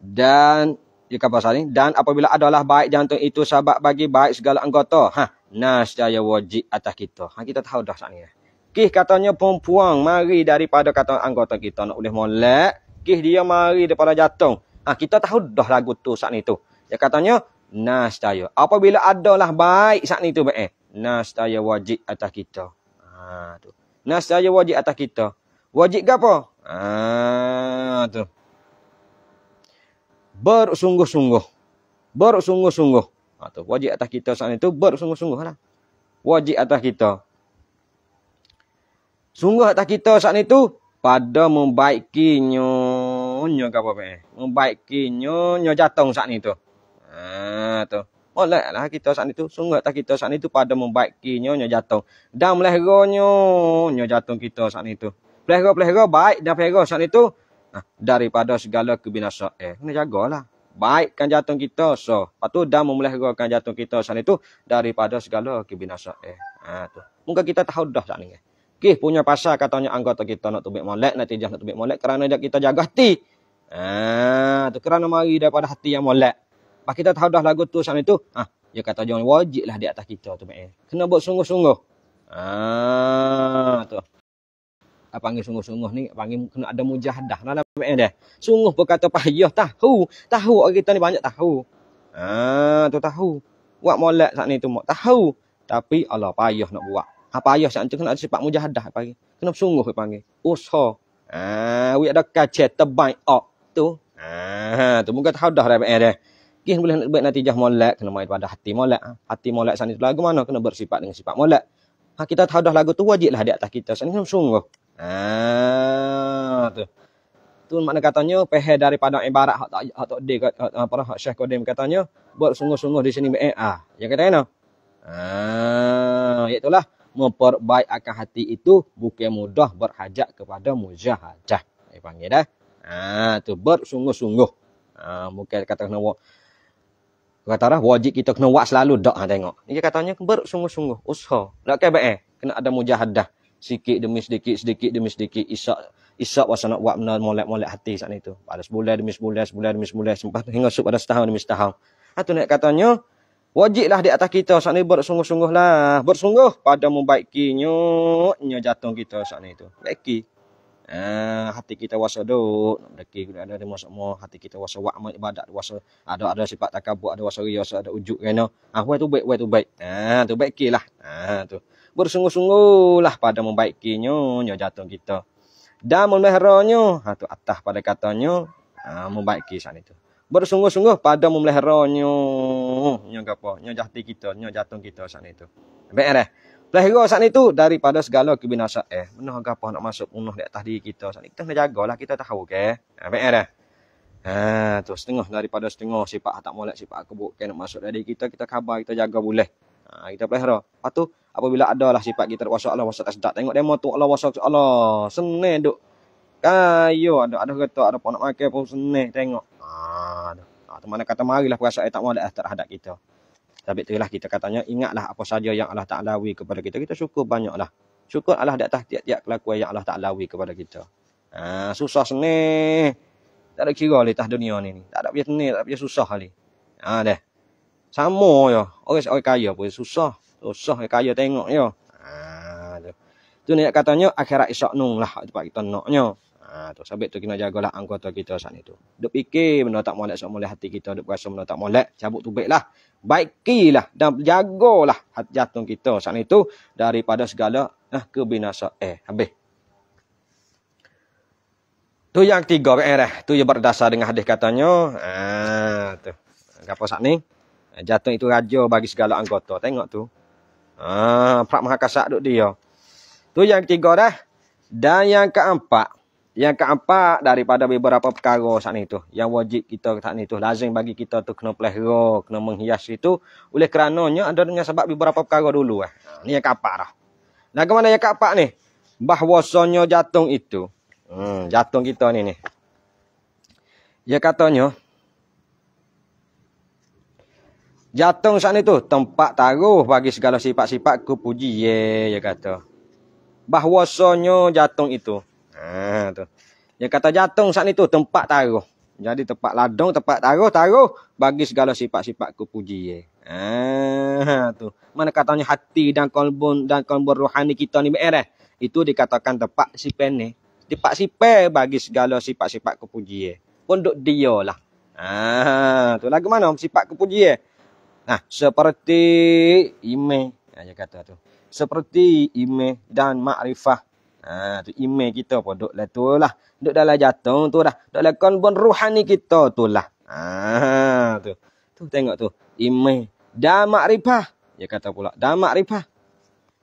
Speaker 2: Dan jika pasal ini dan apabila adalah baik jantung itu sabak bagi baik segala anggota, ha nas daya wajib atas kita. Ha kita tahu dah sat ni. Kih katanya perempuan mari daripada kata anggota kita nak boleh molek, kih dia mari daripada jantung. Ha kita tahu dah lagu tu saat ni tu. Dia katanya nastaya. Apabila adalah baik saat ni tu baik. Eh? Nastaya wajib atas kita.
Speaker 1: Ha tu.
Speaker 2: Nastaya wajib atas kita. Wajib ke apa? Ha tu. Bersungguh-sungguh. Bersungguh-sungguh. Ha tu. Wajib atas kita saat ni tu bersungguh-sungguhlah. Wajib atas kita. Sungguh atas kita saat ni tu pada membaikinya nyo ke apa baik? Eh. Membaikinya nyo jatung saat ni tu. Ah tu. Boleh oh, lah kita saat itu. Sungguh tak kita saat itu pada membaikinya nyo jatuh. Dan meleronyo nyo jatuh kita saat itu. Pelero-pelero baik dan pelero saat itu. Nah, daripada segala kebinasaan. Eh, kena jagalah. Baikkan jatuh kita. So, lepas tu dan kan jatuh kita saat itu. Daripada segala kebinasaan. Eh, ha, tu. Mungkin kita tahu dah saat ini. Eh. Kih punya pasal katanya anggota kita nak tubik molek. Nanti jah nak tubik molek. Kerana kita jaga hati. Ah, ha, tu kerana mari daripada hati yang molek. Lepas kita tahu dah lagu tu sama tu. ah dia kata jangan wajib lah di atas kita tu. Eh. Kena buat sungguh-sungguh. ah tu. Apa panggil sungguh-sungguh ni? panggil kena ada mujahadah. Nah, dalam eh, dia. Sungguh berkata payah tahu. Tahu orang kita ni banyak tahu. ah tu tahu. Buat molek saat ni tu. Mak. Tahu. Tapi Allah payah nak buat. Apa ah, ayah saat tu kena ada sifat mujahadah. Panggil. Kena sungguh dia panggil. Usha. ah we ada kaca terbaik. Oh, tu. ah tu muka tahu dah. Dah. Eh, dah kis boleh nak buat natijah molek kena mai pada hati molek ah, hati molek sana itu lagu mana kena bersifat dengan sifat molek ha kita tahu dah lagu tu wajiblah di atas kita sana sungguh ha tu tu makna katanya peh daripada ibarat hak tak hak tak dek apa hak syekh Kodim katanya buat sungguh-sungguh di sini ba eh, yang kata kena ha itulah memperbaik akan hati itu bukan mudah berhajat kepada mujahadah Panggil dah ha tu bersungguh-sungguh ha mungkin kata kena kata dah wajib kita kena wak selalu dok ha tengok dia katanya ber sungguh-sungguh usaha dak kan baik eh? kena ada mujahadah sikit demi sedikit sedikit demi sedikit isak isak wasa nak buat benda molek-molek hati saat itu pada sebulan demi sebulan sebulan demi sebulan sempat hingga sup pada setahun demi setahun ha tu nak katanya wajiblah di atas kita saat ini bersungguh-sungguhlah bersungguh pada membaikinya nya jatuh kita saat itu baiki Uh, hati kita wasa duk deki ada di masa mo hati kita wasa wak amat ibadat wasa ada ada sifat takabur ada wasa riya ada ujuk kena ah wei tu baik wei tu baik ah tu baik kilah ah tu bersungguh-sungguhlah pada membaikinya nyo jatuh kita dan memeleharanya ha ah, tu atas pada katanya ah membaiki san itu bersungguh-sungguh pada memeleharanya nyo gapo nyo jati kita nyo jatuh kita san itu baik eh, eh. Belah hero saat itu daripada segala kebinasaan. Eh, benar ke apa nak masuk unuh di atas diri kita. Saat ni kita kena jagalah kita tahu ke. Ha, baik eh, dah. Ha, tu setengah daripada setengah sifat tak molek sifat aku buat kena masuk dari kita kita khabar kita jaga boleh. Ha, kita pelihara. Lepas tu apabila ada lah sifat kita tak wasak Allah wasak tak Tengok demo tu Allah wasak Allah. Senang duk. Kayu ada ada kereta ada pun nak makan pun senang tengok. Ha, tu. Ha, mana kata marilah perasaan tak molek eh, terhadap kita. Tapi itulah kita katanya ingatlah apa saja yang Allah Ta'ala wi kepada kita. Kita syukur banyaklah. Syukur Allah di atas tiap-tiap kelakuan yang Allah Ta'ala wi kepada kita. Ha, susah seni. Tak ada kira di lah atas dunia ni. Tak ada punya seni, tak ada punya susah ni. Ha, deh. Sama ya. Orang-orang kaya pun susah. Susah orang kaya tengok ya. Ha, tu. ni katanya akhirat isyak nung lah cepat kita naknya. Ha, tu sabit tu kena jagalah anggota kita saat itu. Duk fikir benda tak molek sok molek hati kita, duk rasa benda tak molek, cabut tu baiklah. Baikilah dan jagalah hati jantung kita saat itu daripada segala eh, kebinasaan. Eh, habis. Tu yang tiga ke eh, Tu yang berdasar dengan hadis katanya. Ah, tu. Apa saat ni? Eh, jantung itu raja bagi segala anggota. Tengok tu. Ah, Prak Mahakasak duk dia. Tu yang tiga dah. Dan yang keempat. Yang keempat daripada beberapa perkara saat ni tu. Yang wajib kita saat ni tu. Lazim bagi kita tu kena pelihara, kena menghias itu. Oleh kerananya ada dengan sebab beberapa perkara dulu eh. Ha, ni yang keempat dah. Nah, ke mana yang keempat ni? Bahwasanya jatung itu. Hmm, jatung kita ni ni. Ya katanya. Jatung saat ni tu tempat taruh bagi segala sifat-sifat ku ye, ya kata. Bahwasanya jatung itu. Ha tu. dia kata jatung saat itu tempat taruh. Jadi tempat ladung, tempat taruh, taruh bagi segala sifat-sifat ku puji ye. Ha ah, tu. Mana katanya hati dan kalbu dan kalbu rohani kita ni beres. Itu dikatakan tempat sipen ni. Tempat sipen bagi segala sifat-sifat ku puji ye. Pun duk dialah. Ha ah, tu lagu mana sifat ku puji ye. Nah, seperti ime, dia kata tu. Seperti ime dan makrifah Ha, tu ime kita pun duduk lah tu lah. Duduk dalam jatuh tu lah. Duduk dalam konbon ruhani kita tu lah. Ha, tu. Tu tengok tu. ime damak ripah, Dia kata pula. damak ripah.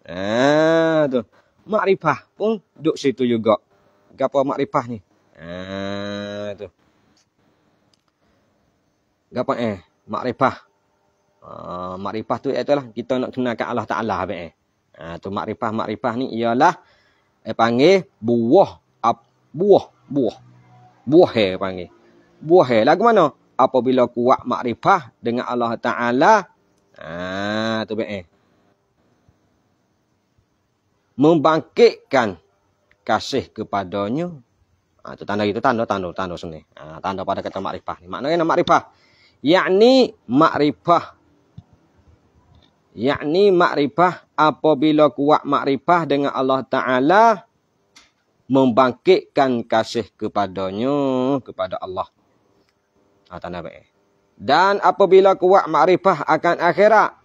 Speaker 2: Ha, tu. Makrifah pun duduk situ juga. Gapa mak ripah ni?
Speaker 1: Ha, tu.
Speaker 2: Gapa eh? Mak Makrifah. Ha, mak ripah tu lah kita nak kenalkan Allah Taala habis eh. ha, tu mak ripah mak ripah ni ialah dia eh, panggil buah. Ap, buah. Buah. Buah hai dia panggil. Buah hai. Lagu mana? Apabila kuat makrifah dengan Allah Ta'ala.
Speaker 1: ah tu baik. Eh.
Speaker 2: Membangkitkan kasih kepadanya. Ha, tu tanda itu tanda tanda tanda sini. Ha, tanda pada kata makrifah ni. Maknanya makrifah. Yakni makrifah yakni makrifah apabila kuat makrifah dengan Allah Taala membangkitkan kasih kepadanya kepada Allah. Ha, tanda baik. Eh? Dan apabila kuat makrifah akan akhirat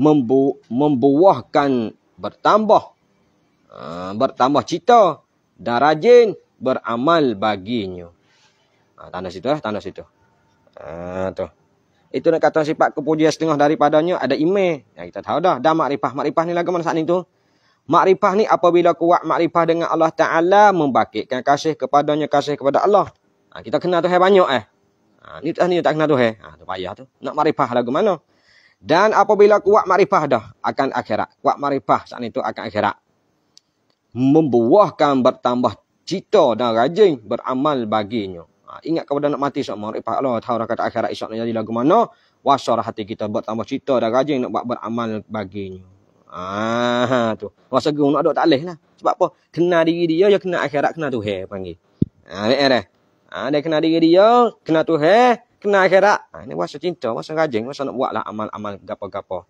Speaker 2: membu membuahkan bertambah aa, ha, bertambah cita dan rajin beramal baginya. Ha, tanda situ lah, tanda situ. Ah ha, tu itu nak kata sifat kepujian setengah daripadanya ada iman. Ya kita tahu dah dah makrifah. Makrifah ni lagu mana saat ni tu? Makrifah ni apabila kuat makrifah dengan Allah Taala membakitkan kasih kepadanya kasih kepada Allah. Ha, kita tu Tuhan banyak eh. Ha, ni tak ni tak kenal Tuhan. Ha, tu payah tu. Nak makrifah lagu mana? Dan apabila kuat makrifah dah akan akhirat. Kuat makrifah saat itu akan akhirat. Membuahkan bertambah cita dan rajin beramal baginya. Ha, ingat kepada nak mati sama Rifat Allah Tahu dah akhirat isyak jadi lagu mana Wasar hati kita Buat tambah cerita Dah rajin nak buat beramal baginya Ah tu. Masa guru nak ada tak lah. Sebab apa? Kena diri dia ya kena akhirat kena Tuhan panggil. Ha ah, eh. Ha ah, kena diri dia, kena Tuhan, kena akhirat. Ha ah, ni masa cinta, masa rajin, masa nak buatlah amal-amal gapo-gapo.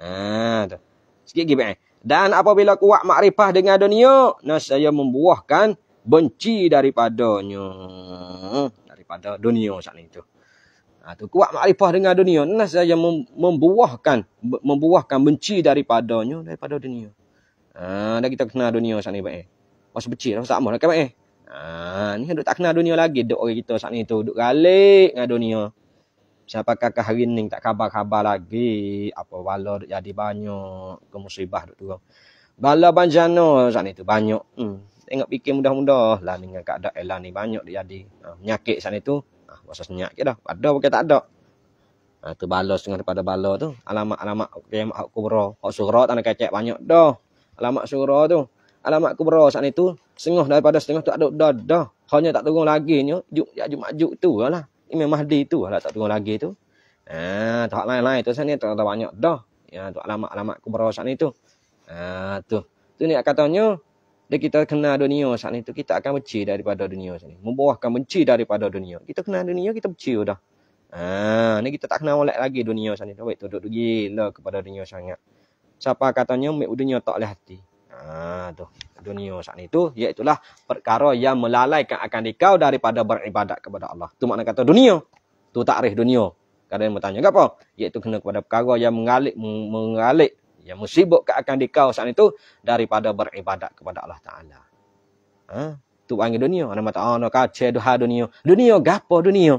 Speaker 2: Ah ha, tu. Sikit gibe. Dan apabila kuat makrifah dengan dunia, nasaya membuahkan benci daripadanya daripada dunia saat itu. Ha, tu kuat makrifah dengan dunia. Nas saja membuahkan membuahkan benci daripadanya daripada dunia. Ha, dah kita kenal dunia saat ni baik. Masa benci dah sama nak baik. Eh. Ha, ni hendak tak kenal dunia lagi duk orang kita saat ni tu duk galik dengan dunia. Siapa kakak hari ni tak khabar-khabar lagi. Apa wala jadi banyak. Kemusibah duk tu. Bala banjana saat itu banyak. Hmm tengok fikir mudah-mudah lah ni dengan keadaan Ella ni banyak dia jadi uh, menyakit sana tu uh, ah, masa senyakit dah ada bukan tak ada uh, tu balas dengan daripada bala tu alamat-alamat kiamat hak kubra hak surga tanah kecek banyak dah alamak surga tu alamat kubra sana tu setengah daripada setengah tu ada dah dah hanya tak tunggu lagi ni juk ya juk majuk tu lah ini memang mahdi tu lah tak tunggu lagi tu ah tak lain-lain tu sana tak ada banyak dah ya tu alamak alamat kubra sana tu ah tu tu ni katanya bila kita kena dunia saat itu, kita akan benci daripada dunia saat ini. Membuah akan benci daripada dunia. Kita kena dunia, kita benci sudah. Ah, ha, ni kita tak kenal oleh lagi dunia saat itu. Baik, duduk gila kepada dunia sangat. Siapa katanya, ambil dunia tak boleh hati. Ah, tu. Dunia saat itu, iaitulah perkara yang melalaikan akan dikau daripada beribadat kepada Allah. Itu makna kata dunia. Itu takrif dunia. Kadang-kadang bertanya, apa? Iaitu kena kepada perkara yang mengalik, mengalik yang musibuk ke akan dikau saat itu daripada beribadat kepada Allah Taala. Ha? Tu panggil dunia. Ana mata ana oh, kace duha dunia. Dunia gapo dunia?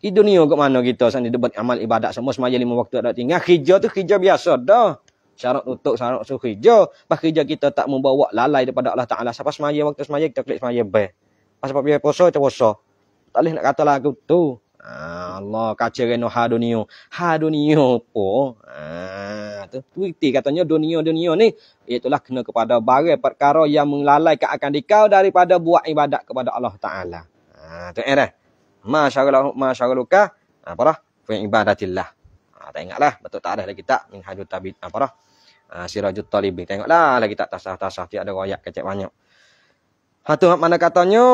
Speaker 2: di dunia ke mana kita saat ini debat amal ibadat semua semaya lima waktu ada tinggal. hijau tu hijau biasa dah. Syarat untuk syarat suruh hijau, Pas hijau kita tak membawa lalai daripada Allah Ta'ala. Sampai semaya waktu semaya kita klik semaya bay. Pas sebab dia poso, kita poso. Tak boleh nak kata lagu tu. Ah, Allah kaca reno ha dunia. Ha dunia apa? Ah, tu tweet katanya dunia-dunia ni itulah kena kepada barang perkara yang melalaikan akan dikau daripada buat ibadat kepada Allah Taala.
Speaker 1: Ah, tu era.
Speaker 2: Eh, masyaallah, masyaallah. Apa lah? Fi ibadatillah. Ah, tak ingatlah, betul tak ada lagi tak min hadu tabit apa lah? Ah, sirajut talibin. Tengoklah lagi tak tasah-tasah tiada royak kecek banyak. Hatu mana katanya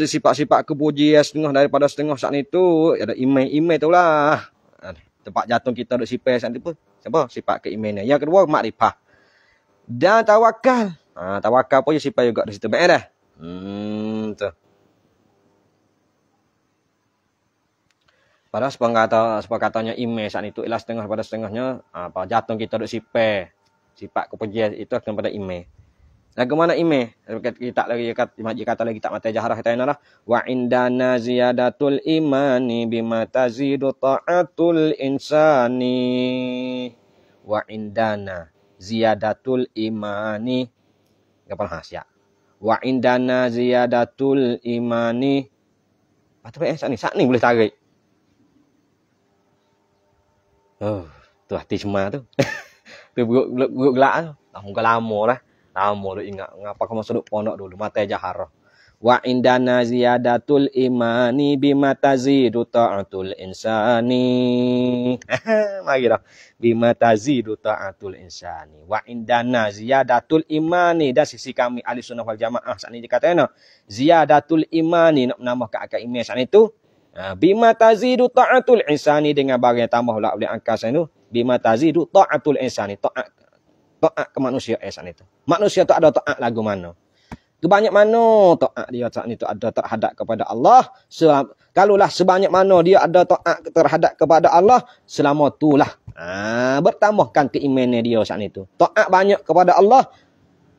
Speaker 2: disipak-sipak ke buji setengah daripada setengah saat itu ada imej-imej tu lah. Ha, tempat jatuh kita duk sipai saat itu pun. Siapa? Sipak ke imejnya. Yang kedua makrifah. Dan tawakal. Ha, tawakal pun sipai juga di situ. Baik dah.
Speaker 1: Hmm, tu.
Speaker 2: Pada sepang kata, sepang katanya imej saat itu ialah setengah pada setengahnya. Ha, apa jatuh kita duk sipai. Sipak ke buji itu akan pada imej. Lagu mana imeh? Kita lagi kata, kata lagi tak mata jaharah kita inilah. Wa indana ziyadatul imani bima tazidu ta'atul insani. Wa indana ziyadatul imani. Gak pernah ha, siap. Wa indana ziyadatul imani. Apa tu pun yang ni? boleh tarik. Oh, tu hati cemar tu. tu buruk, gelak Tak mungkin lama lah. Nama lu ingat. Ngapa kamu masuk ponok dulu. Mata jahara. Wa indana ziyadatul imani bima tazidu ta'atul insani. Mari dah. Bima tazidu ta'atul insani. Wa indana ziyadatul imani. Dah sisi kami ahli sunnah wal jamaah. Saat ni dia kata no? Ziyadatul imani. Nak menambah ke akal imani ha, saat ni tu. Bima tazidu ta'atul insani. Dengan bagian yang tambah pula oleh angkasa ni tu. Bima tazidu ta'atul insani. Ta'at to'ak ke manusia eh saat itu. Manusia tu ada to'ak lagu mana. Kebanyak mana to'ak dia saat itu ada terhadap kepada Allah. Selam, kalulah sebanyak mana dia ada to'ak terhadap kepada Allah. Selama itulah. Ha, bertambahkan keimannya dia saat itu. To'ak banyak kepada Allah.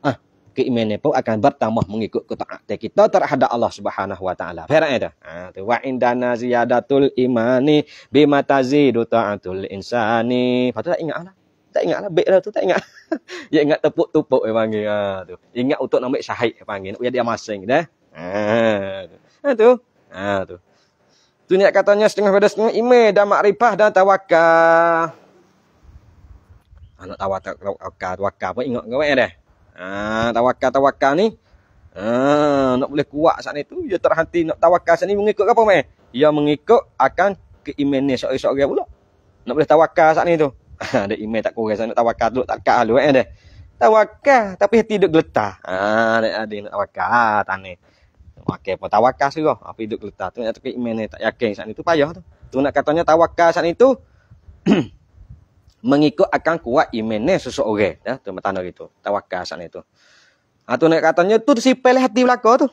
Speaker 2: Ah, ha, keimannya pun akan bertambah mengikut keto'ak kita terhadap Allah subhanahu wa ta'ala. Faham itu? Ha, tu. Wa indana ziyadatul imani bimatazidu ta'atul insani. Lepas tak ingat lah. Tak ingat lah. Baiklah tu tak ingat. Ya ingat tepuk-tepuk dia panggil ha tu. Ingat untuk nak ambil syahid dia panggil. Nak jadi masing dah. Ha, ha tu. Ha tu. Tu niat katanya setengah pada setengah iman dan makrifah dan tawakal. Anak ha, tawakal tawakal tawakal pun ingat kau eh dah. Ha tawakal tawakal ni. Ha nak boleh kuat saat ni tu dia ya terhenti nak tawakal saat ni mengikut apa mai? Ya mengikut akan keimanan seorang-seorang pula. Nak boleh tawakal saat ni tu. ada iman tak kurang sana tawakal duk tak kah lu eh tawakal tapi hati duk geletar ha ada ada nak tawakal tane pakai pun tawakal sudah apa hidup geletar tu nak tukar iman ni tak yakin sana itu payah tu tu nak katanya tawakal saat itu mengikut akan kuat iman ni seseorang ya tu matan gitu tawakal saat itu ha tu nak katanya tu sipel hati belaka tu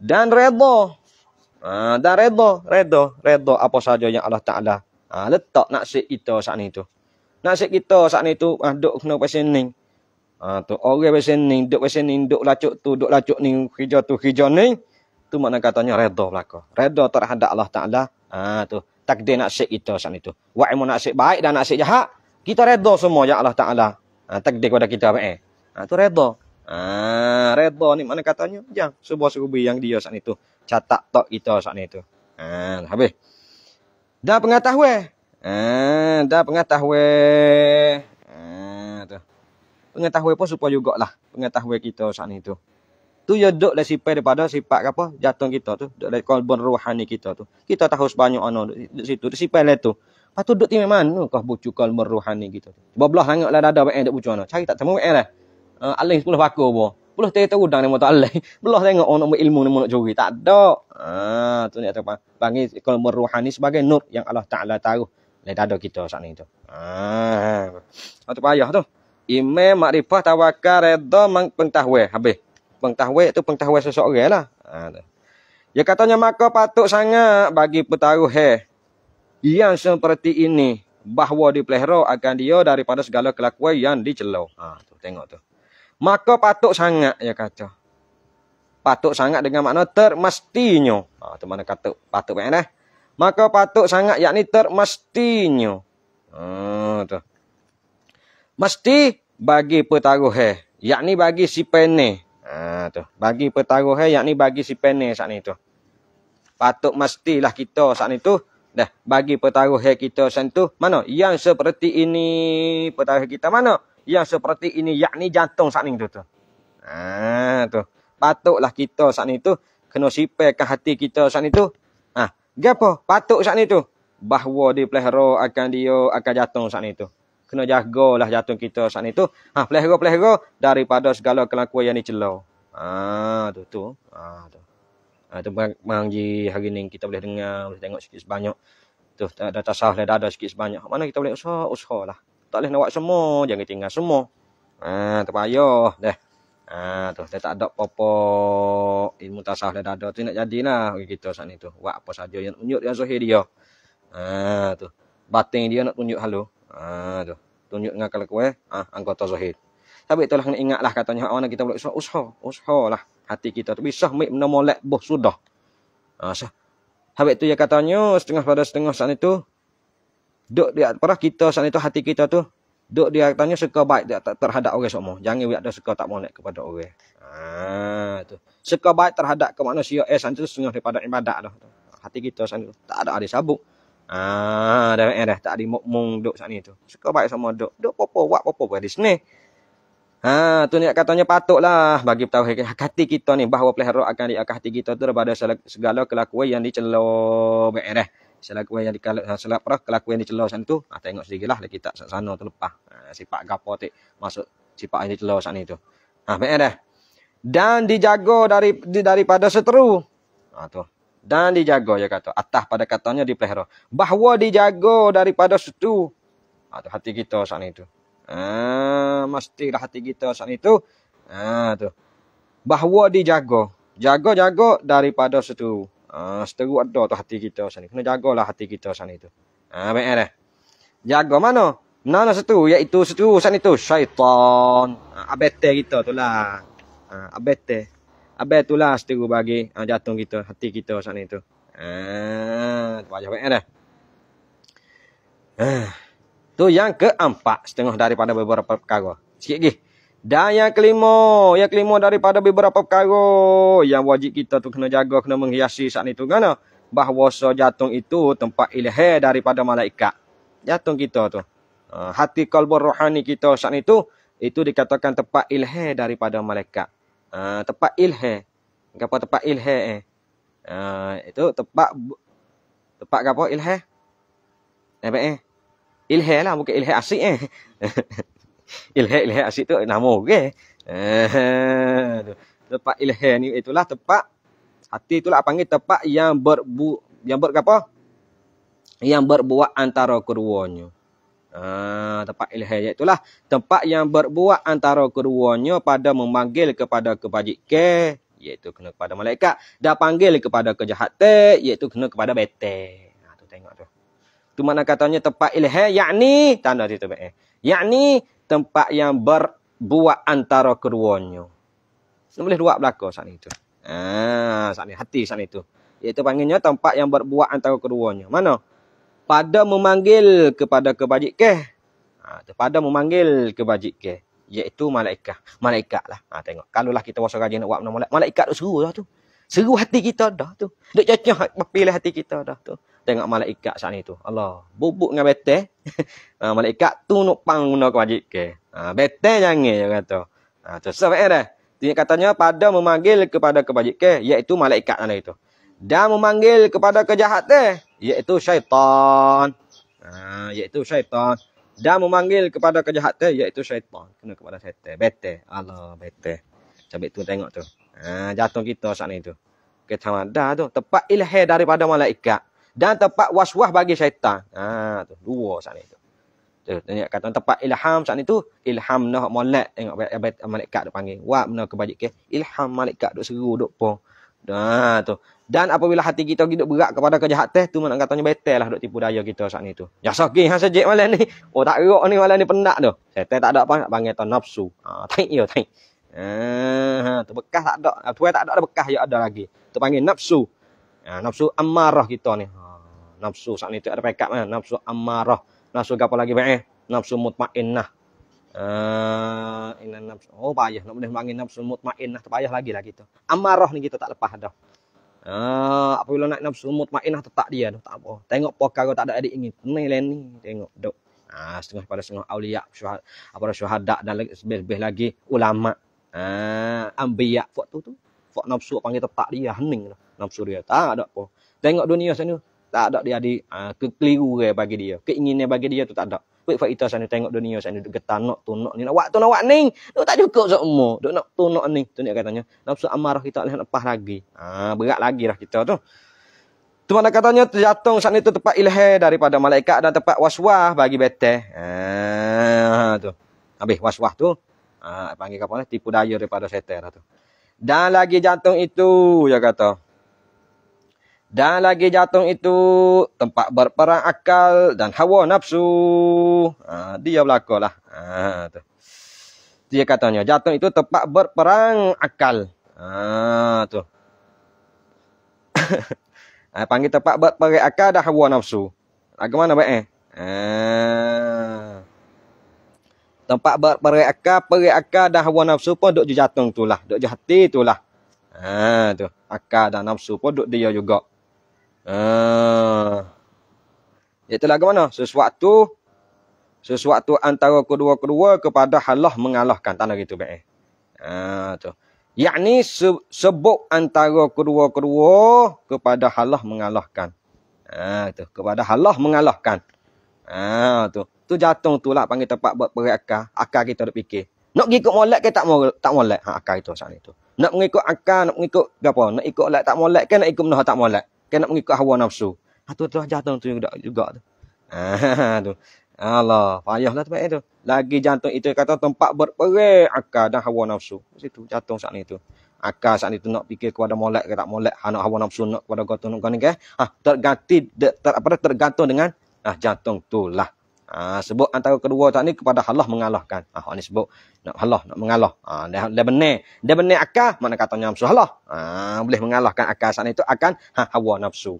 Speaker 2: dan redha ha dan redha redha redha apa saja yang Allah Taala ha, letak nak si itu sana itu Nasib kita saat ni tu ah, duk kena pasien ni. Ah tu orang pasien ni duk pasien ni duk lacuk tu duk lacuk ni kerja tu kerja ni. Tu makna katanya redha belaka. Redha terhadap Allah Taala. Ah tu takdir nasib kita saat ni tu. Wa imun nasib baik dan nasib jahat, kita redha semua ya Allah Taala. Ah takdir kepada kita apa eh? Ah tu redha.
Speaker 1: Ah
Speaker 2: redha ni makna katanya jang ya, sebuah serubi yang dia saat ni tu. Catat tok kita saat ni tu. Ah habis. Dah pengetahuan Ah, dah pengetahuan. Eh, ah tu. Pengetahuan pun supaya lah Pengetahuan kita saat itu. Tu ya duduk dari sifat daripada sifat apa? jatung kita tu. Duduk dari kolbon rohani kita tu. Kita tahu sebanyak ano duduk situ. Di sifat lah tu. Lepas tu duduk di mana tu. Oh, kau bucu kolbon rohani kita tu. Cuba belah langit lah dada yang duduk bucu anak. Cari tak temu yang lah. Uh, Alih sepuluh boh. pun. Puluh tahu terudang ni mata Alih. Belah tengok ono nak ilmu ni nak curi. Tak ada. Ah, tu ni apa? Panggil kolbon rohani sebagai nur yang Allah Ta'ala tahu. Lain tak ada kita saat ni tu.
Speaker 1: Ah.
Speaker 2: Ha. Atu payah tu. Ime makrifah tawakal redha mang pengetahuan habis. Pengetahuan tu pengetahuan seseoranglah. Ah ha, tu. Ya katanya maka patut sangat bagi petaruh eh. Yang seperti ini bahawa dipelihara akan dia daripada segala kelakuan yang dicelau. Ah ha, tu tengok tu. Maka patut sangat ya kata. Patut sangat dengan makna termastinya. Ah tu mana kata patut banyak eh maka patut sangat yakni termestinya. Ha, Mesti bagi pertaruhan, yakni bagi si pene. Ha, tu. Bagi pertaruhan yakni bagi si pene saat ni tu. Patut mestilah kita saat ni tu dah bagi pertaruhan kita sentuh mana yang seperti ini pertaruhan kita mana yang seperti ini yakni jantung saat ni tu tu. Ha, tu. Patutlah kita saat ni tu kena sipai ke hati kita saat ni tu Gapo patuk saat ni tu? Bahawa di pelihara akan dia akan jatuh saat ni tu. Kena jagalah jatuh kita saat ni tu. Ha, pelihara-pelihara daripada segala kelakuan yang dicela. Ha, tu tu. Ha, tu. Ha, tu memang hari ni kita boleh dengar, boleh tengok sikit sebanyak. Tu, ada tasah, lah, dah ada sikit sebanyak. Mana kita boleh usah usah lah. Tak boleh nak buat semua. Jangan tinggal semua. Ha, terpayuh. Dah. Ha ah, tu dia tak ada apa-apa ilmu tasawuf dia ada tu nak jadilah bagi kita saat ni tu. Buat apa saja yang tunjuk yang zahir dia. Ha ah, tu. Batin dia nak tunjuk halu. Ha ah, tu. Tunjuk dengan kelakuan Ah anggota zahir. Tapi itulah nak ingatlah katanya orang kita boleh usaha, usaha, usaha lah hati kita tu bisa mai benda molek boh sudah. Ha sah. Habis tu dia katanya setengah pada setengah saat itu Dok dia parah kita saat itu hati kita tu Duk dia tanya suka baik dia terhadap orang semua. Jangan buat ada suka tak molek kepada orang. Ah tu. Suka baik terhadap ke manusia eh santu setengah daripada ibadat dah Hati kita santu tak ada ada sabuk. Ah dah eh dah tak ada mukmung duk sat ni tu. Suka baik sama duk. Duk popo buat popo buat di sini. Ha tu ni katanya patutlah bagi tahu hati kita ni bahawa pelihara akan di hati kita tu daripada segala kelakuan yang dicela. Eh, eh selakuan yang selak perah kelakuan di celah sana tu ah tengok sendirilah lah kita sana tu lepas ah, sifat gapo tik masuk sifat yang di celah sana itu ah baik dah dan dijaga dari daripada seteru ah tu dan dijaga ya kata atas pada katanya di pelihara bahawa dijaga daripada seteru ah tu hati kita sana itu ah mestilah hati kita sana itu ah tu bahawa dijaga jaga-jaga daripada seteru Ha, seteru ada tu hati kita sana. Kena jagalah hati kita sana itu. Ah ha, baik dah. Eh, Jaga mana? Nana satu iaitu seteru sana itu syaitan. Ha, abete kita tu lah. Ah ha, abete. Abet tu lah seteru bagi ha, jatuh kita hati kita sana itu. Ah ha, wajah baik eh, Ha, tu yang keempat setengah daripada beberapa perkara. Sikit lagi. Dan yang kelima, yang kelima daripada beberapa perkara yang wajib kita tu kena jaga, kena menghiasi saat itu kan? Bahawa jatung itu tempat ilahe daripada malaikat. Jatung kita tu. Ha, hati kalbu rohani kita saat itu, itu dikatakan tempat ilahe daripada malaikat. Ha, tempat ilahe. Apa tempat ilahe eh? Ha, itu tempat tempat apa ilahe? Eh, eh. Ilahe lah, bukan ilahe asik eh. ilhak ilhak asyik tu nama orang okay? Eh. Eh, tempat ilhak ni itulah tempat hati itulah panggil tempat yang berbu yang berapa yang berbuat antara keduanya Ah, tempat ilhaya itulah tempat yang berbuat antara keduanya pada memanggil kepada kebajikan iaitu kena kepada malaikat dan panggil kepada kejahatan iaitu kena kepada betel. Ha ah, tu tengok tu. Tu mana katanya tempat ilhaya yakni tanda situ be. Yakni tempat yang berbuat antara keduanya. Tak boleh dua belaka saat itu. Ah, ha, saat ini hati saat itu. Iaitu panggilnya tempat yang berbuat antara keduanya. Mana? Pada memanggil kepada kebajikan. Ha, pada memanggil kebajikan. Iaitu malaikat. Malaikat lah. Ha, tengok. Kalau lah kita wasa nak buat malaikat. Malaikat tu seru lah tu. Seru hati kita dah tu. Duk cacah pilih hati kita dah tu tengok malaikat saat itu. Allah, bubuk dengan betel. ha, malaikat tu nak pang guna kewajib ke. Ha, betel jangan dia kata. Ha, tu sebab dah. Dia katanya pada memanggil kepada kewajib ke, iaitu malaikat anak lah itu. Dan memanggil kepada kejahat teh, iaitu syaitan. Ha, iaitu syaitan. Dan memanggil kepada kejahat teh, iaitu syaitan. Kena kepada syaitan. Betel. Allah, betel. Cabe tu tengok tu. Ha, jatuh kita saat itu. tu. Kita mada tu. Tepat ilahir daripada malaikat dan tempat waswah bagi syaitan. Ha tu dua saat ni tu. Tu tanya kata tempat ilham saat ni tu ilham nah molek tengok malaikat dok panggil. Wa benar kebajikan. Ilham malaikat dok seru dok po. Ha tu. Dan apabila hati kita gitu berat kepada kejahatan tu mana katanya betel lah dok tipu daya kita saat ni tu. Ya sakit hang sejek malam ni. Oh tak gerak ni malam ni penat tu. Setan tak ada apa panggil tu nafsu. Ha tai yo tai. Ha tu bekas tak ada. Tuai tak ada bekas yo ada lagi. Tu panggil nafsu. Ha, nafsu amarah kita ni. Ha, nafsu saat ni tak ada pekat mana. Nafsu amarah. Nafsu apa lagi baik? Eh? Nafsu mutmainnah.
Speaker 1: Ha,
Speaker 2: nafsu. Oh payah. Nak boleh panggil nafsu mutmainnah. Tak payah lagi lah kita. Amarah ni kita tak lepas dah. Ha, apabila nak nafsu mutmainnah tetap dia. Dah. Tak apa. Tengok pokok tak ada adik ingin, Ini lain ni. Tengok. dok Ha, setengah pada setengah awliya. apa apabila syuhada dan lebih-lebih lagi. Ulama. Ha, ambiya. Fak tu tu. Fak nafsu panggil tetap dia. Hening lah nafsu dia. Tak ada apa. Tengok dunia sana, tak ada dia di uh, ah, kekeliru dia bagi dia. Keinginan bagi dia tu tak ada. Baik fakta sana tengok dunia sana duk getan nak tu ni nak waktu nak wak ni. Duk tak cukup semua. Duk nak tu ni. Tu ni katanya. Nafsu amarah kita lah lepas lagi. Ah uh, berat lagi lah kita tu. Tu mana katanya terjatung saat itu tempat ilahe daripada malaikat dan tempat waswah bagi bete. Ah uh, tu. Habis waswah tu ah uh, panggil apa Tipu daya daripada setan lah tu. Dan lagi jantung itu, ya kata. Dan lagi jatung itu tempat berperang akal dan hawa nafsu. Ha, dia berlaku lah. Ha, Dia katanya jatung itu tempat berperang akal. Ha, tu. ha, panggil tempat berperang akal dan hawa nafsu. Bagaimana baik eh? Ha. Tempat berperang akal, perang akal dan hawa nafsu pun duduk jatuh itulah. Duduk jatuh itulah. Ha, tu. Akal dan nafsu pun duduk dia juga. Ah. Itulah ke mana? Sesuatu sesuatu antara kedua-kedua kepada Allah mengalahkan tanah gitu baik. Eh?
Speaker 1: Ah tu.
Speaker 2: Yakni se sebut antara kedua-kedua kepada Allah mengalahkan. Ah tu, kepada Allah mengalahkan. Ah tu. Tu jatung tu lah panggil tempat buat perak akal. kita nak fikir. Nak pergi ikut molek ke tak molek? Tak molek. Ha, akal itu saat itu. Nak mengikut akal, nak mengikut apa? Nak ikut molek tak molek ke nak ikut menuh tak molek? kena mengikut hawa nafsu. Ha tu tu jantung tu juga juga tu. Ha tu. Allah, payahlah tempat itu. Lagi jantung itu kata tempat berperih akal dan hawa nafsu. Situ jantung saat itu. tu. Akal saat ni nak fikir kepada molek ke tak molek, ha, nak hawa nafsu nak kepada gotong nak ke? Ha tergantung tergantung dengan ah jantung tu lah. Ha, sebut antara kedua tak ni kepada Allah mengalahkan. Ah ha, ni sebut nak Allah nak mengalah. Ha, dia, dia benar. Dia benar akal mana katanya nafsu Allah. Ha, boleh mengalahkan akal sana itu akan ha, hawa nafsu.